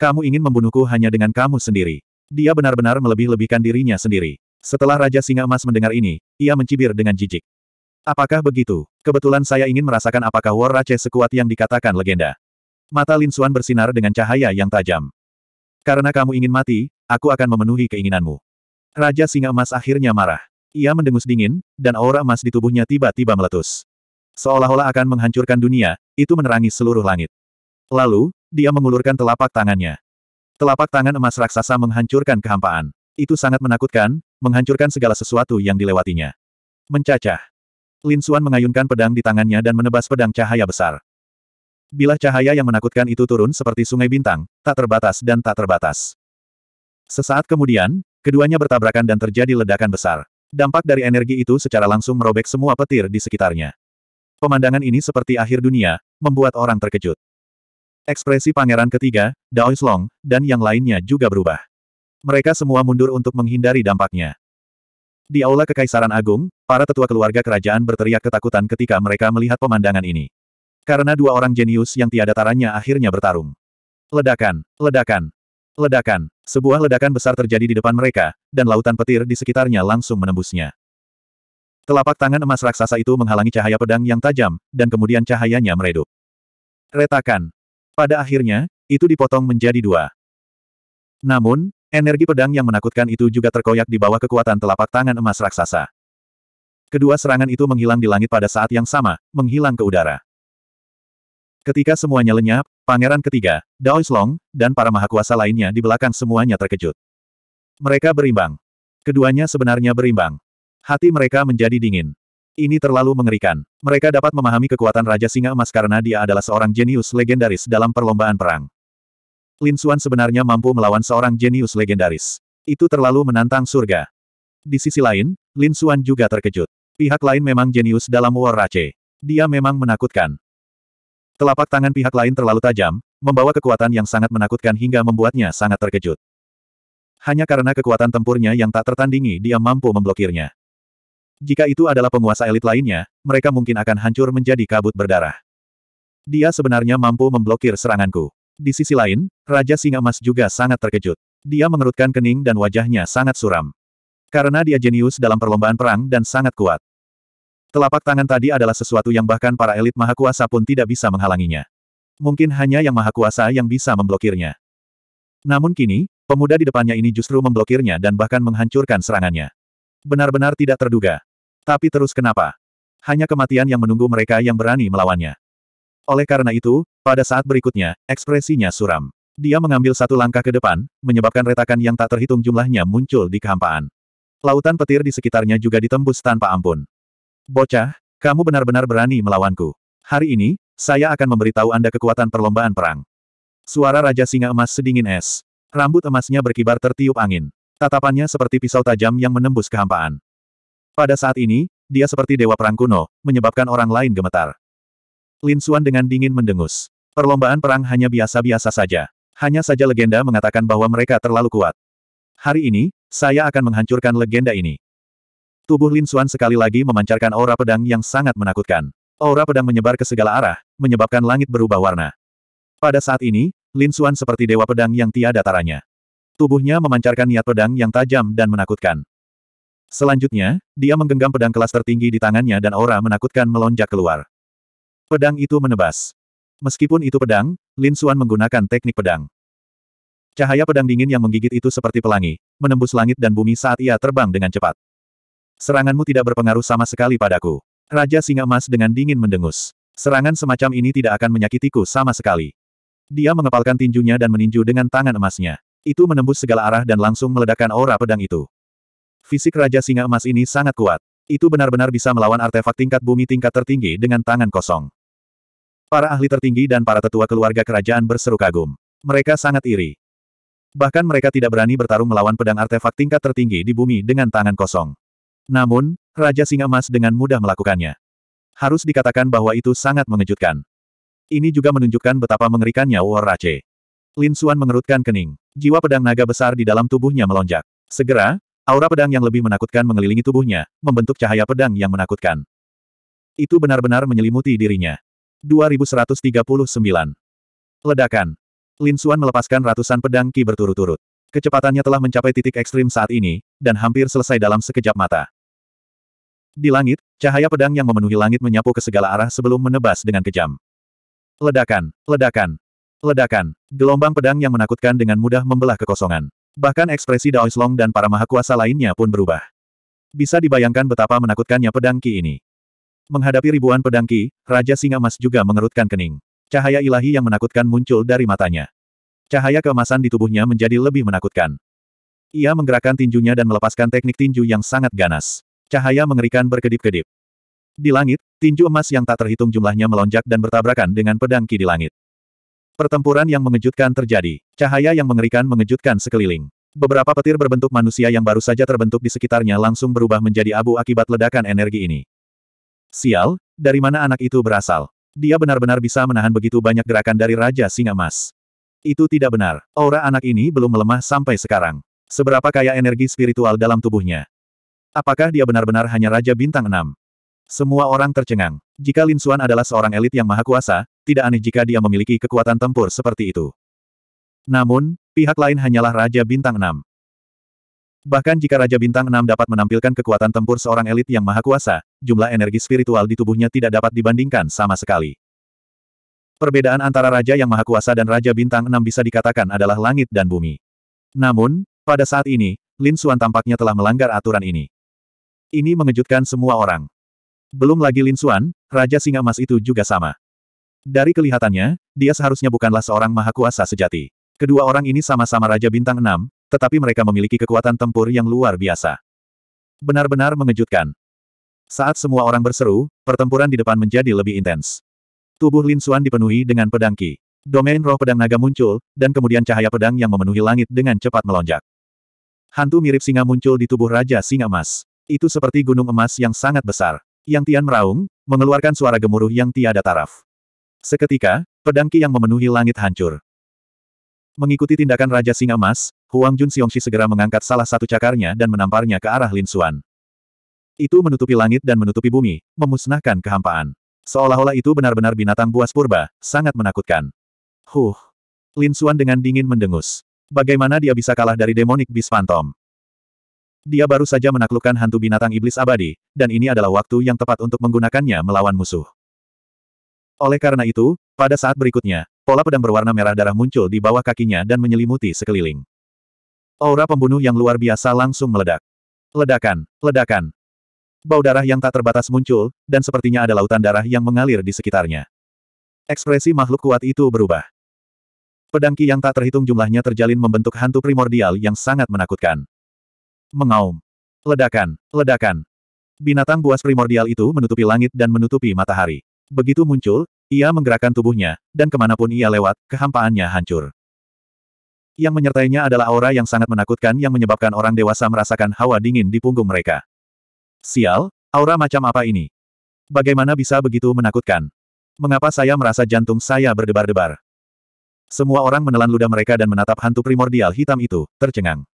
Kamu ingin membunuhku hanya dengan kamu sendiri. Dia benar-benar melebih-lebihkan dirinya sendiri. Setelah Raja Singa Emas mendengar ini, ia mencibir dengan jijik. Apakah begitu? Kebetulan saya ingin merasakan apakah War Rache sekuat yang dikatakan legenda. Mata Lin Xuan bersinar dengan cahaya yang tajam. Karena kamu ingin mati, aku akan memenuhi keinginanmu. Raja Singa Emas akhirnya marah. Ia mendengus dingin, dan aura emas di tubuhnya tiba-tiba meletus. Seolah-olah akan menghancurkan dunia, itu menerangi seluruh langit. Lalu, dia mengulurkan telapak tangannya. Telapak tangan emas raksasa menghancurkan kehampaan. Itu sangat menakutkan, menghancurkan segala sesuatu yang dilewatinya. Mencacah. Lin Xuan mengayunkan pedang di tangannya dan menebas pedang cahaya besar. Bila cahaya yang menakutkan itu turun seperti sungai bintang, tak terbatas dan tak terbatas. Sesaat kemudian, keduanya bertabrakan dan terjadi ledakan besar. Dampak dari energi itu secara langsung merobek semua petir di sekitarnya. Pemandangan ini seperti akhir dunia, membuat orang terkejut. Ekspresi pangeran ketiga, Dao Long, dan yang lainnya juga berubah. Mereka semua mundur untuk menghindari dampaknya. Di aula Kekaisaran Agung, para tetua keluarga kerajaan berteriak ketakutan ketika mereka melihat pemandangan ini. Karena dua orang jenius yang tiada taranya akhirnya bertarung. Ledakan, ledakan, ledakan. Sebuah ledakan besar terjadi di depan mereka, dan lautan petir di sekitarnya langsung menembusnya. Telapak tangan emas raksasa itu menghalangi cahaya pedang yang tajam, dan kemudian cahayanya meredup. Retakan. Pada akhirnya, itu dipotong menjadi dua. Namun, energi pedang yang menakutkan itu juga terkoyak di bawah kekuatan telapak tangan emas raksasa. Kedua serangan itu menghilang di langit pada saat yang sama, menghilang ke udara. Ketika semuanya lenyap, pangeran ketiga, Dao Long, dan para mahakuasa lainnya di belakang semuanya terkejut. Mereka berimbang. Keduanya sebenarnya berimbang. Hati mereka menjadi dingin. Ini terlalu mengerikan. Mereka dapat memahami kekuatan Raja Singa Emas karena dia adalah seorang jenius legendaris dalam perlombaan perang. Lin Xuan sebenarnya mampu melawan seorang jenius legendaris. Itu terlalu menantang surga. Di sisi lain, Lin Xuan juga terkejut. Pihak lain memang jenius dalam War Race. Dia memang menakutkan. Telapak tangan pihak lain terlalu tajam, membawa kekuatan yang sangat menakutkan hingga membuatnya sangat terkejut. Hanya karena kekuatan tempurnya yang tak tertandingi dia mampu memblokirnya. Jika itu adalah penguasa elit lainnya, mereka mungkin akan hancur menjadi kabut berdarah. Dia sebenarnya mampu memblokir seranganku. Di sisi lain, Raja Singa Emas juga sangat terkejut. Dia mengerutkan kening dan wajahnya sangat suram. Karena dia jenius dalam perlombaan perang dan sangat kuat. Telapak tangan tadi adalah sesuatu yang bahkan para elit maha kuasa pun tidak bisa menghalanginya. Mungkin hanya yang maha kuasa yang bisa memblokirnya. Namun kini, pemuda di depannya ini justru memblokirnya dan bahkan menghancurkan serangannya. Benar-benar tidak terduga. Tapi terus kenapa? Hanya kematian yang menunggu mereka yang berani melawannya. Oleh karena itu, pada saat berikutnya, ekspresinya suram. Dia mengambil satu langkah ke depan, menyebabkan retakan yang tak terhitung jumlahnya muncul di kehampaan. Lautan petir di sekitarnya juga ditembus tanpa ampun. Bocah, kamu benar-benar berani melawanku. Hari ini, saya akan memberitahu Anda kekuatan perlombaan perang. Suara Raja Singa Emas sedingin es. Rambut emasnya berkibar tertiup angin. Tatapannya seperti pisau tajam yang menembus kehampaan. Pada saat ini, dia seperti dewa perang kuno, menyebabkan orang lain gemetar. Lin Xuan dengan dingin mendengus. Perlombaan perang hanya biasa-biasa saja. Hanya saja legenda mengatakan bahwa mereka terlalu kuat. Hari ini, saya akan menghancurkan legenda ini. Tubuh Lin Xuan sekali lagi memancarkan aura pedang yang sangat menakutkan. Aura pedang menyebar ke segala arah, menyebabkan langit berubah warna. Pada saat ini, Lin Xuan seperti dewa pedang yang tiada taranya. Tubuhnya memancarkan niat pedang yang tajam dan menakutkan. Selanjutnya, dia menggenggam pedang kelas tertinggi di tangannya dan aura menakutkan melonjak keluar. Pedang itu menebas. Meskipun itu pedang, Lin Xuan menggunakan teknik pedang. Cahaya pedang dingin yang menggigit itu seperti pelangi, menembus langit dan bumi saat ia terbang dengan cepat. Seranganmu tidak berpengaruh sama sekali padaku. Raja Singa Emas dengan dingin mendengus. Serangan semacam ini tidak akan menyakitiku sama sekali. Dia mengepalkan tinjunya dan meninju dengan tangan emasnya. Itu menembus segala arah dan langsung meledakkan aura pedang itu. Fisik Raja Singa Emas ini sangat kuat. Itu benar-benar bisa melawan artefak tingkat bumi tingkat tertinggi dengan tangan kosong. Para ahli tertinggi dan para tetua keluarga kerajaan berseru kagum. Mereka sangat iri. Bahkan mereka tidak berani bertarung melawan pedang artefak tingkat tertinggi di bumi dengan tangan kosong. Namun, Raja Singa Mas dengan mudah melakukannya. Harus dikatakan bahwa itu sangat mengejutkan. Ini juga menunjukkan betapa mengerikannya War Rache. Lin Xuan mengerutkan kening. Jiwa pedang naga besar di dalam tubuhnya melonjak. Segera, aura pedang yang lebih menakutkan mengelilingi tubuhnya, membentuk cahaya pedang yang menakutkan. Itu benar-benar menyelimuti dirinya. 2139. Ledakan. Lin Xuan melepaskan ratusan pedang ki berturut-turut. Kecepatannya telah mencapai titik ekstrim saat ini, dan hampir selesai dalam sekejap mata. Di langit, cahaya pedang yang memenuhi langit menyapu ke segala arah sebelum menebas dengan kejam. Ledakan, ledakan, ledakan. Gelombang pedang yang menakutkan dengan mudah membelah kekosongan. Bahkan ekspresi Daoislong dan para mahakuasa lainnya pun berubah. Bisa dibayangkan betapa menakutkannya pedang Ki ini. Menghadapi ribuan pedang Ki, Raja Singa Mas juga mengerutkan kening. Cahaya ilahi yang menakutkan muncul dari matanya. Cahaya keemasan di tubuhnya menjadi lebih menakutkan. Ia menggerakkan tinjunya dan melepaskan teknik tinju yang sangat ganas. Cahaya mengerikan berkedip-kedip. Di langit, tinju emas yang tak terhitung jumlahnya melonjak dan bertabrakan dengan pedang ki di langit. Pertempuran yang mengejutkan terjadi. Cahaya yang mengerikan mengejutkan sekeliling. Beberapa petir berbentuk manusia yang baru saja terbentuk di sekitarnya langsung berubah menjadi abu akibat ledakan energi ini. Sial, dari mana anak itu berasal? Dia benar-benar bisa menahan begitu banyak gerakan dari Raja Singa Emas. Itu tidak benar. Aura anak ini belum melemah sampai sekarang. Seberapa kaya energi spiritual dalam tubuhnya. Apakah dia benar-benar hanya Raja Bintang 6? Semua orang tercengang. Jika Lin Xuan adalah seorang elit yang maha kuasa, tidak aneh jika dia memiliki kekuatan tempur seperti itu. Namun, pihak lain hanyalah Raja Bintang 6. Bahkan jika Raja Bintang 6 dapat menampilkan kekuatan tempur seorang elit yang maha kuasa, jumlah energi spiritual di tubuhnya tidak dapat dibandingkan sama sekali. Perbedaan antara Raja yang maha kuasa dan Raja Bintang 6 bisa dikatakan adalah langit dan bumi. Namun, pada saat ini, Lin Xuan tampaknya telah melanggar aturan ini. Ini mengejutkan semua orang. Belum lagi Lin Xuan, Raja Singa Emas itu juga sama. Dari kelihatannya, dia seharusnya bukanlah seorang maha kuasa sejati. Kedua orang ini sama-sama Raja Bintang Enam, tetapi mereka memiliki kekuatan tempur yang luar biasa. Benar-benar mengejutkan. Saat semua orang berseru, pertempuran di depan menjadi lebih intens. Tubuh Lin Xuan dipenuhi dengan pedang Qi. Domain roh pedang naga muncul, dan kemudian cahaya pedang yang memenuhi langit dengan cepat melonjak. Hantu mirip singa muncul di tubuh Raja Singa Emas. Itu seperti gunung emas yang sangat besar. Yang Tian meraung, mengeluarkan suara gemuruh yang tiada taraf. Seketika, pedangki yang memenuhi langit hancur. Mengikuti tindakan Raja Singa Emas, Huang Jun Xiongxi segera mengangkat salah satu cakarnya dan menamparnya ke arah Lin Xuan. Itu menutupi langit dan menutupi bumi, memusnahkan kehampaan. Seolah-olah itu benar-benar binatang buas purba, sangat menakutkan. Huh! Lin Xuan dengan dingin mendengus. Bagaimana dia bisa kalah dari demonik bis Phantom? Dia baru saja menaklukkan hantu binatang iblis abadi, dan ini adalah waktu yang tepat untuk menggunakannya melawan musuh. Oleh karena itu, pada saat berikutnya, pola pedang berwarna merah darah muncul di bawah kakinya dan menyelimuti sekeliling. Aura pembunuh yang luar biasa langsung meledak. Ledakan, ledakan. Bau darah yang tak terbatas muncul, dan sepertinya ada lautan darah yang mengalir di sekitarnya. Ekspresi makhluk kuat itu berubah. Pedangki yang tak terhitung jumlahnya terjalin membentuk hantu primordial yang sangat menakutkan. Mengaum. Ledakan, ledakan. Binatang buas primordial itu menutupi langit dan menutupi matahari. Begitu muncul, ia menggerakkan tubuhnya, dan kemanapun ia lewat, kehampaannya hancur. Yang menyertainya adalah aura yang sangat menakutkan yang menyebabkan orang dewasa merasakan hawa dingin di punggung mereka. Sial, aura macam apa ini? Bagaimana bisa begitu menakutkan? Mengapa saya merasa jantung saya berdebar-debar? Semua orang menelan ludah mereka dan menatap hantu primordial hitam itu, tercengang.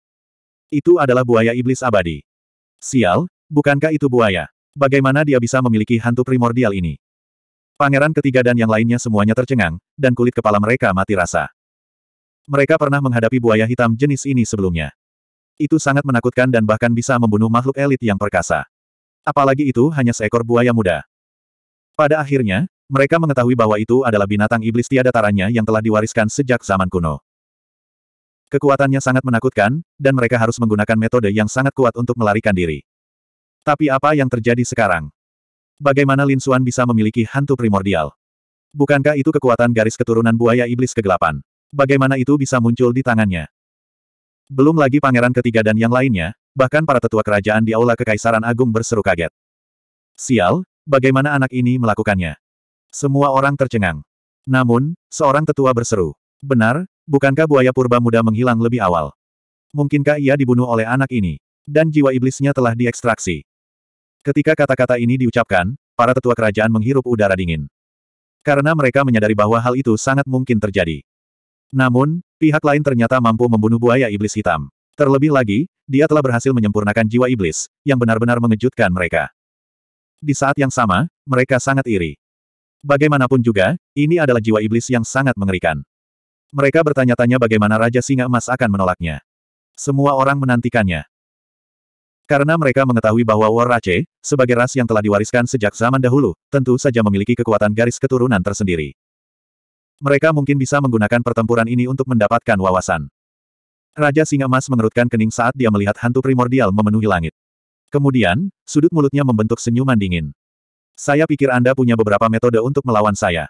Itu adalah buaya iblis abadi. Sial, bukankah itu buaya? Bagaimana dia bisa memiliki hantu primordial ini? Pangeran ketiga dan yang lainnya semuanya tercengang, dan kulit kepala mereka mati rasa. Mereka pernah menghadapi buaya hitam jenis ini sebelumnya. Itu sangat menakutkan dan bahkan bisa membunuh makhluk elit yang perkasa. Apalagi itu hanya seekor buaya muda. Pada akhirnya, mereka mengetahui bahwa itu adalah binatang iblis tiada taranya yang telah diwariskan sejak zaman kuno. Kekuatannya sangat menakutkan, dan mereka harus menggunakan metode yang sangat kuat untuk melarikan diri. Tapi apa yang terjadi sekarang? Bagaimana Lin Xuan bisa memiliki hantu primordial? Bukankah itu kekuatan garis keturunan buaya iblis kegelapan? Bagaimana itu bisa muncul di tangannya? Belum lagi pangeran ketiga dan yang lainnya, bahkan para tetua kerajaan di Aula Kekaisaran Agung berseru kaget. Sial, bagaimana anak ini melakukannya? Semua orang tercengang. Namun, seorang tetua berseru, Benar, Bukankah buaya purba muda menghilang lebih awal? Mungkinkah ia dibunuh oleh anak ini? Dan jiwa iblisnya telah diekstraksi. Ketika kata-kata ini diucapkan, para tetua kerajaan menghirup udara dingin. Karena mereka menyadari bahwa hal itu sangat mungkin terjadi. Namun, pihak lain ternyata mampu membunuh buaya iblis hitam. Terlebih lagi, dia telah berhasil menyempurnakan jiwa iblis, yang benar-benar mengejutkan mereka. Di saat yang sama, mereka sangat iri. Bagaimanapun juga, ini adalah jiwa iblis yang sangat mengerikan. Mereka bertanya-tanya bagaimana Raja Singa Emas akan menolaknya. Semua orang menantikannya. Karena mereka mengetahui bahwa Warace, sebagai ras yang telah diwariskan sejak zaman dahulu, tentu saja memiliki kekuatan garis keturunan tersendiri. Mereka mungkin bisa menggunakan pertempuran ini untuk mendapatkan wawasan. Raja Singa Emas mengerutkan kening saat dia melihat hantu primordial memenuhi langit. Kemudian, sudut mulutnya membentuk senyuman dingin. Saya pikir Anda punya beberapa metode untuk melawan saya.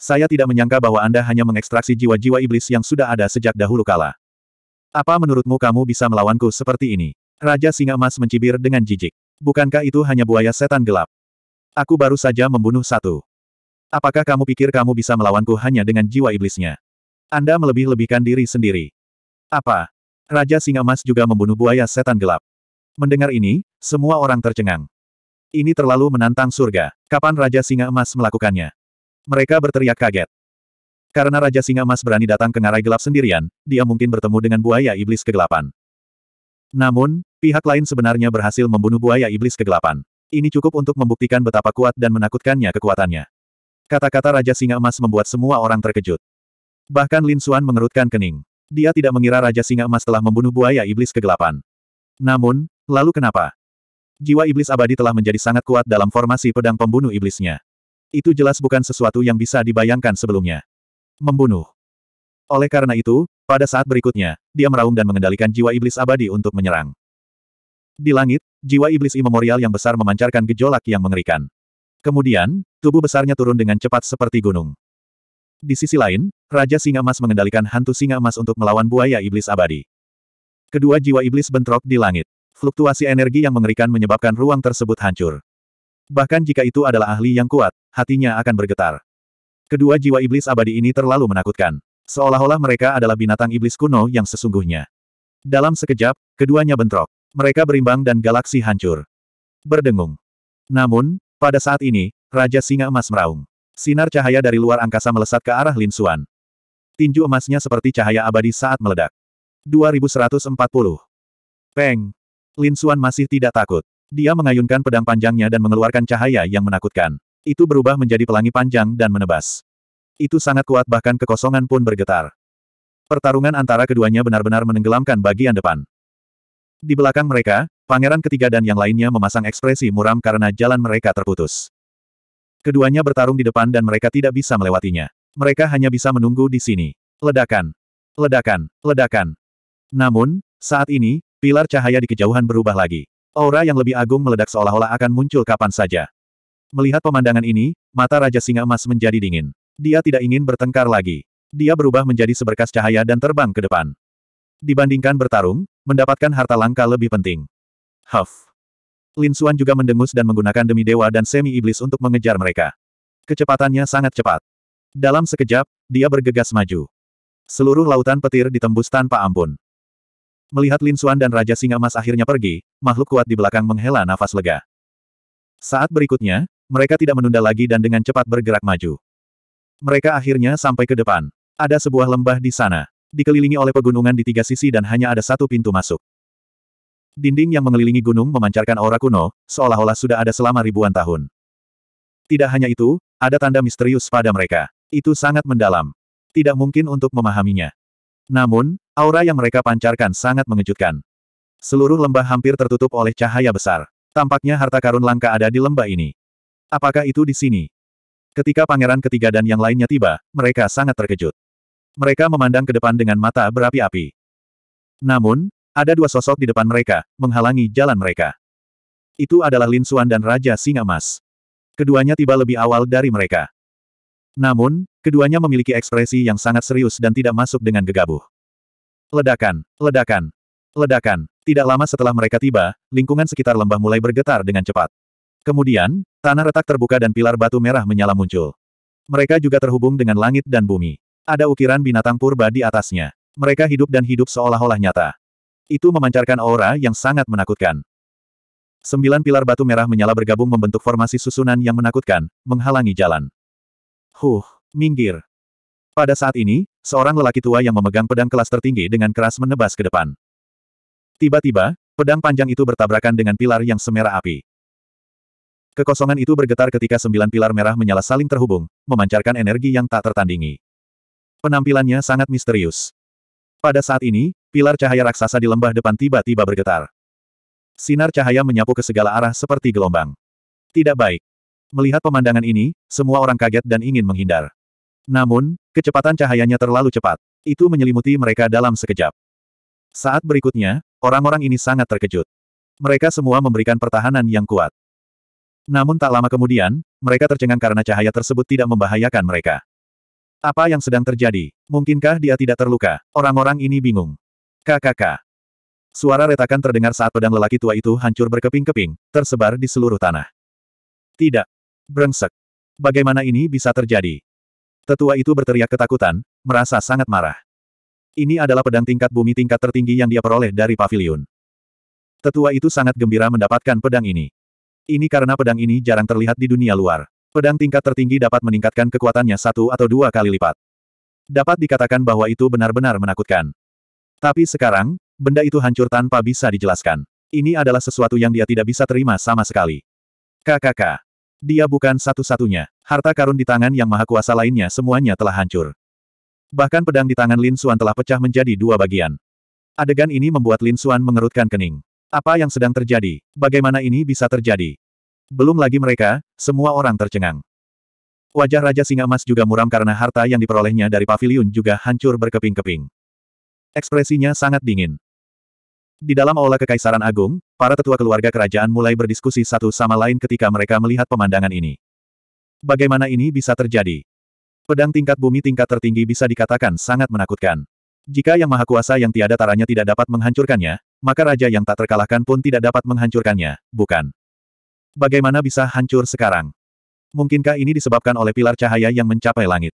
Saya tidak menyangka bahwa Anda hanya mengekstraksi jiwa-jiwa iblis yang sudah ada sejak dahulu kala. Apa menurutmu kamu bisa melawanku seperti ini? Raja Singa Emas mencibir dengan jijik. Bukankah itu hanya buaya setan gelap? Aku baru saja membunuh satu. Apakah kamu pikir kamu bisa melawanku hanya dengan jiwa iblisnya? Anda melebih-lebihkan diri sendiri. Apa? Raja Singa Emas juga membunuh buaya setan gelap. Mendengar ini, semua orang tercengang. Ini terlalu menantang surga. Kapan Raja Singa Emas melakukannya? Mereka berteriak kaget. Karena Raja Singa Emas berani datang ke ngarai gelap sendirian, dia mungkin bertemu dengan buaya iblis kegelapan. Namun, pihak lain sebenarnya berhasil membunuh buaya iblis kegelapan. Ini cukup untuk membuktikan betapa kuat dan menakutkannya kekuatannya. Kata-kata Raja Singa Emas membuat semua orang terkejut. Bahkan Lin Xuan mengerutkan kening. Dia tidak mengira Raja Singa Emas telah membunuh buaya iblis kegelapan. Namun, lalu kenapa? Jiwa iblis abadi telah menjadi sangat kuat dalam formasi pedang pembunuh iblisnya. Itu jelas bukan sesuatu yang bisa dibayangkan sebelumnya. Membunuh. Oleh karena itu, pada saat berikutnya, dia meraung dan mengendalikan jiwa iblis abadi untuk menyerang. Di langit, jiwa iblis imemorial yang besar memancarkan gejolak yang mengerikan. Kemudian, tubuh besarnya turun dengan cepat seperti gunung. Di sisi lain, Raja Singa Emas mengendalikan hantu singa emas untuk melawan buaya iblis abadi. Kedua jiwa iblis bentrok di langit. Fluktuasi energi yang mengerikan menyebabkan ruang tersebut hancur. Bahkan jika itu adalah ahli yang kuat, hatinya akan bergetar. Kedua jiwa iblis abadi ini terlalu menakutkan. Seolah-olah mereka adalah binatang iblis kuno yang sesungguhnya. Dalam sekejap, keduanya bentrok. Mereka berimbang dan galaksi hancur. Berdengung. Namun, pada saat ini, Raja Singa Emas meraung. Sinar cahaya dari luar angkasa melesat ke arah Lin Suan. Tinju emasnya seperti cahaya abadi saat meledak. 2140. Peng. Lin Suan masih tidak takut. Dia mengayunkan pedang panjangnya dan mengeluarkan cahaya yang menakutkan. Itu berubah menjadi pelangi panjang dan menebas. Itu sangat kuat bahkan kekosongan pun bergetar. Pertarungan antara keduanya benar-benar menenggelamkan bagian depan. Di belakang mereka, pangeran ketiga dan yang lainnya memasang ekspresi muram karena jalan mereka terputus. Keduanya bertarung di depan dan mereka tidak bisa melewatinya. Mereka hanya bisa menunggu di sini. Ledakan. Ledakan. Ledakan. Namun, saat ini, pilar cahaya di kejauhan berubah lagi. Aura yang lebih agung meledak seolah-olah akan muncul kapan saja. Melihat pemandangan ini, mata Raja Singa Emas menjadi dingin. Dia tidak ingin bertengkar lagi. Dia berubah menjadi seberkas cahaya dan terbang ke depan. Dibandingkan bertarung, mendapatkan harta langka lebih penting. Huff. Lin Xuan juga mendengus dan menggunakan demi dewa dan semi iblis untuk mengejar mereka. Kecepatannya sangat cepat. Dalam sekejap, dia bergegas maju. Seluruh lautan petir ditembus tanpa ampun. Melihat Lin Xuan dan Raja Singa Mas akhirnya pergi, makhluk kuat di belakang menghela nafas lega. Saat berikutnya, mereka tidak menunda lagi dan dengan cepat bergerak maju. Mereka akhirnya sampai ke depan. Ada sebuah lembah di sana. Dikelilingi oleh pegunungan di tiga sisi dan hanya ada satu pintu masuk. Dinding yang mengelilingi gunung memancarkan aura kuno, seolah-olah sudah ada selama ribuan tahun. Tidak hanya itu, ada tanda misterius pada mereka. Itu sangat mendalam. Tidak mungkin untuk memahaminya. Namun, aura yang mereka pancarkan sangat mengejutkan. Seluruh lembah hampir tertutup oleh cahaya besar. Tampaknya harta karun langka ada di lembah ini. Apakah itu di sini? Ketika pangeran ketiga dan yang lainnya tiba, mereka sangat terkejut. Mereka memandang ke depan dengan mata berapi-api. Namun, ada dua sosok di depan mereka, menghalangi jalan mereka. Itu adalah Lin Xuan dan Raja Singa Mas. Keduanya tiba lebih awal dari mereka. Namun, keduanya memiliki ekspresi yang sangat serius dan tidak masuk dengan gegabah. Ledakan, ledakan, ledakan. Tidak lama setelah mereka tiba, lingkungan sekitar lembah mulai bergetar dengan cepat. Kemudian, tanah retak terbuka dan pilar batu merah menyala muncul. Mereka juga terhubung dengan langit dan bumi. Ada ukiran binatang purba di atasnya. Mereka hidup dan hidup seolah-olah nyata. Itu memancarkan aura yang sangat menakutkan. Sembilan pilar batu merah menyala bergabung membentuk formasi susunan yang menakutkan, menghalangi jalan. Huh, minggir. Pada saat ini, seorang lelaki tua yang memegang pedang kelas tertinggi dengan keras menebas ke depan. Tiba-tiba, pedang panjang itu bertabrakan dengan pilar yang semerah api. Kekosongan itu bergetar ketika sembilan pilar merah menyala saling terhubung, memancarkan energi yang tak tertandingi. Penampilannya sangat misterius. Pada saat ini, pilar cahaya raksasa di lembah depan tiba-tiba bergetar. Sinar cahaya menyapu ke segala arah seperti gelombang. Tidak baik. Melihat pemandangan ini, semua orang kaget dan ingin menghindar. Namun, kecepatan cahayanya terlalu cepat. Itu menyelimuti mereka dalam sekejap. Saat berikutnya, orang-orang ini sangat terkejut. Mereka semua memberikan pertahanan yang kuat. Namun tak lama kemudian, mereka tercengang karena cahaya tersebut tidak membahayakan mereka. Apa yang sedang terjadi? Mungkinkah dia tidak terluka? Orang-orang ini bingung. KKK. Suara retakan terdengar saat pedang lelaki tua itu hancur berkeping-keping, tersebar di seluruh tanah. Tidak, Brengsek. Bagaimana ini bisa terjadi? Tetua itu berteriak ketakutan, merasa sangat marah. Ini adalah pedang tingkat bumi tingkat tertinggi yang dia peroleh dari pavilion. Tetua itu sangat gembira mendapatkan pedang ini. Ini karena pedang ini jarang terlihat di dunia luar. Pedang tingkat tertinggi dapat meningkatkan kekuatannya satu atau dua kali lipat. Dapat dikatakan bahwa itu benar-benar menakutkan. Tapi sekarang, benda itu hancur tanpa bisa dijelaskan. Ini adalah sesuatu yang dia tidak bisa terima sama sekali. KKK. Dia bukan satu-satunya. Harta karun di tangan yang maha kuasa lainnya semuanya telah hancur. Bahkan pedang di tangan Lin Xuan telah pecah menjadi dua bagian. Adegan ini membuat Lin Xuan mengerutkan kening. Apa yang sedang terjadi? Bagaimana ini bisa terjadi? Belum lagi mereka, semua orang tercengang. Wajah Raja Singa Emas juga muram karena harta yang diperolehnya dari pavilion juga hancur berkeping-keping. Ekspresinya sangat dingin. Di dalam aula Kekaisaran Agung, para tetua keluarga kerajaan mulai berdiskusi satu sama lain ketika mereka melihat pemandangan ini. Bagaimana ini bisa terjadi? Pedang tingkat bumi tingkat tertinggi bisa dikatakan sangat menakutkan. Jika Yang Maha Kuasa yang tiada taranya tidak dapat menghancurkannya, maka raja yang tak terkalahkan pun tidak dapat menghancurkannya, bukan? Bagaimana bisa hancur sekarang? Mungkinkah ini disebabkan oleh pilar cahaya yang mencapai langit?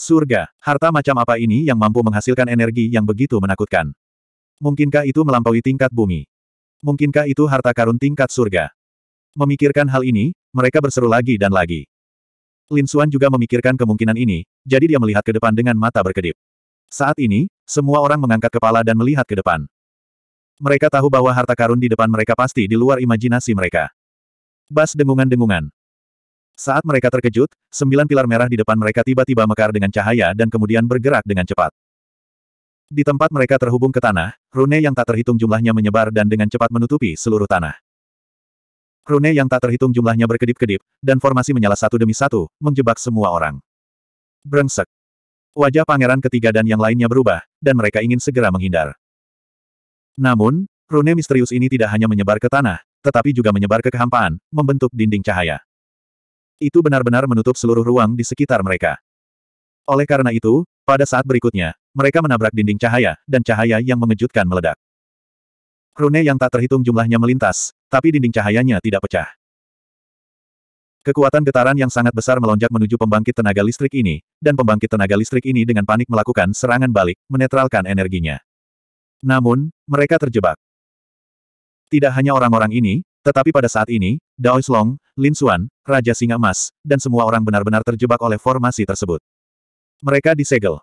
Surga, harta macam apa ini yang mampu menghasilkan energi yang begitu menakutkan? Mungkinkah itu melampaui tingkat bumi? Mungkinkah itu harta karun tingkat surga? Memikirkan hal ini, mereka berseru lagi dan lagi. Lin Xuan juga memikirkan kemungkinan ini, jadi dia melihat ke depan dengan mata berkedip. Saat ini, semua orang mengangkat kepala dan melihat ke depan. Mereka tahu bahwa harta karun di depan mereka pasti di luar imajinasi mereka. Bas dengungan-dengungan. Saat mereka terkejut, sembilan pilar merah di depan mereka tiba-tiba mekar dengan cahaya dan kemudian bergerak dengan cepat. Di tempat mereka terhubung ke tanah, rune yang tak terhitung jumlahnya menyebar dan dengan cepat menutupi seluruh tanah. Rune yang tak terhitung jumlahnya berkedip-kedip, dan formasi menyala satu demi satu, menjebak semua orang. Brengsek. Wajah pangeran ketiga dan yang lainnya berubah, dan mereka ingin segera menghindar. Namun, rune misterius ini tidak hanya menyebar ke tanah, tetapi juga menyebar ke kehampaan, membentuk dinding cahaya. Itu benar-benar menutup seluruh ruang di sekitar mereka. Oleh karena itu, pada saat berikutnya, mereka menabrak dinding cahaya, dan cahaya yang mengejutkan meledak. Rune yang tak terhitung jumlahnya melintas, tapi dinding cahayanya tidak pecah. Kekuatan getaran yang sangat besar melonjak menuju pembangkit tenaga listrik ini, dan pembangkit tenaga listrik ini dengan panik melakukan serangan balik, menetralkan energinya. Namun, mereka terjebak. Tidak hanya orang-orang ini, tetapi pada saat ini, Dao Long, Lin Xuan, Raja Singa Emas, dan semua orang benar-benar terjebak oleh formasi tersebut. Mereka disegel.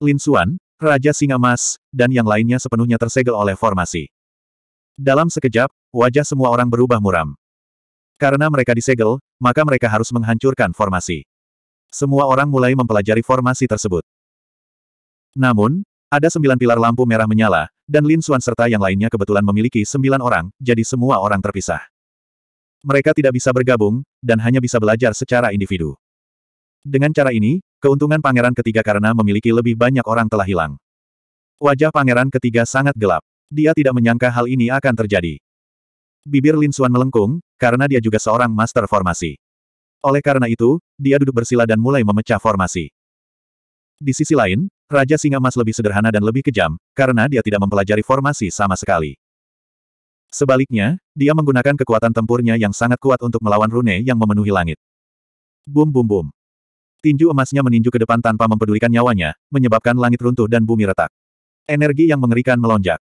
Lin Xuan, Raja Singa Mas, dan yang lainnya sepenuhnya tersegel oleh formasi. Dalam sekejap, wajah semua orang berubah muram. Karena mereka disegel, maka mereka harus menghancurkan formasi. Semua orang mulai mempelajari formasi tersebut. Namun, ada sembilan pilar lampu merah menyala, dan Lin Xuan serta yang lainnya kebetulan memiliki sembilan orang, jadi semua orang terpisah. Mereka tidak bisa bergabung, dan hanya bisa belajar secara individu. Dengan cara ini, Keuntungan pangeran ketiga karena memiliki lebih banyak orang telah hilang. Wajah pangeran ketiga sangat gelap. Dia tidak menyangka hal ini akan terjadi. Bibir Lin Suan melengkung, karena dia juga seorang master formasi. Oleh karena itu, dia duduk bersila dan mulai memecah formasi. Di sisi lain, Raja Singa Mas lebih sederhana dan lebih kejam, karena dia tidak mempelajari formasi sama sekali. Sebaliknya, dia menggunakan kekuatan tempurnya yang sangat kuat untuk melawan Rune yang memenuhi langit. Bum bum bum. Tinju emasnya meninju ke depan tanpa mempedulikan nyawanya, menyebabkan langit runtuh dan bumi retak. Energi yang mengerikan melonjak.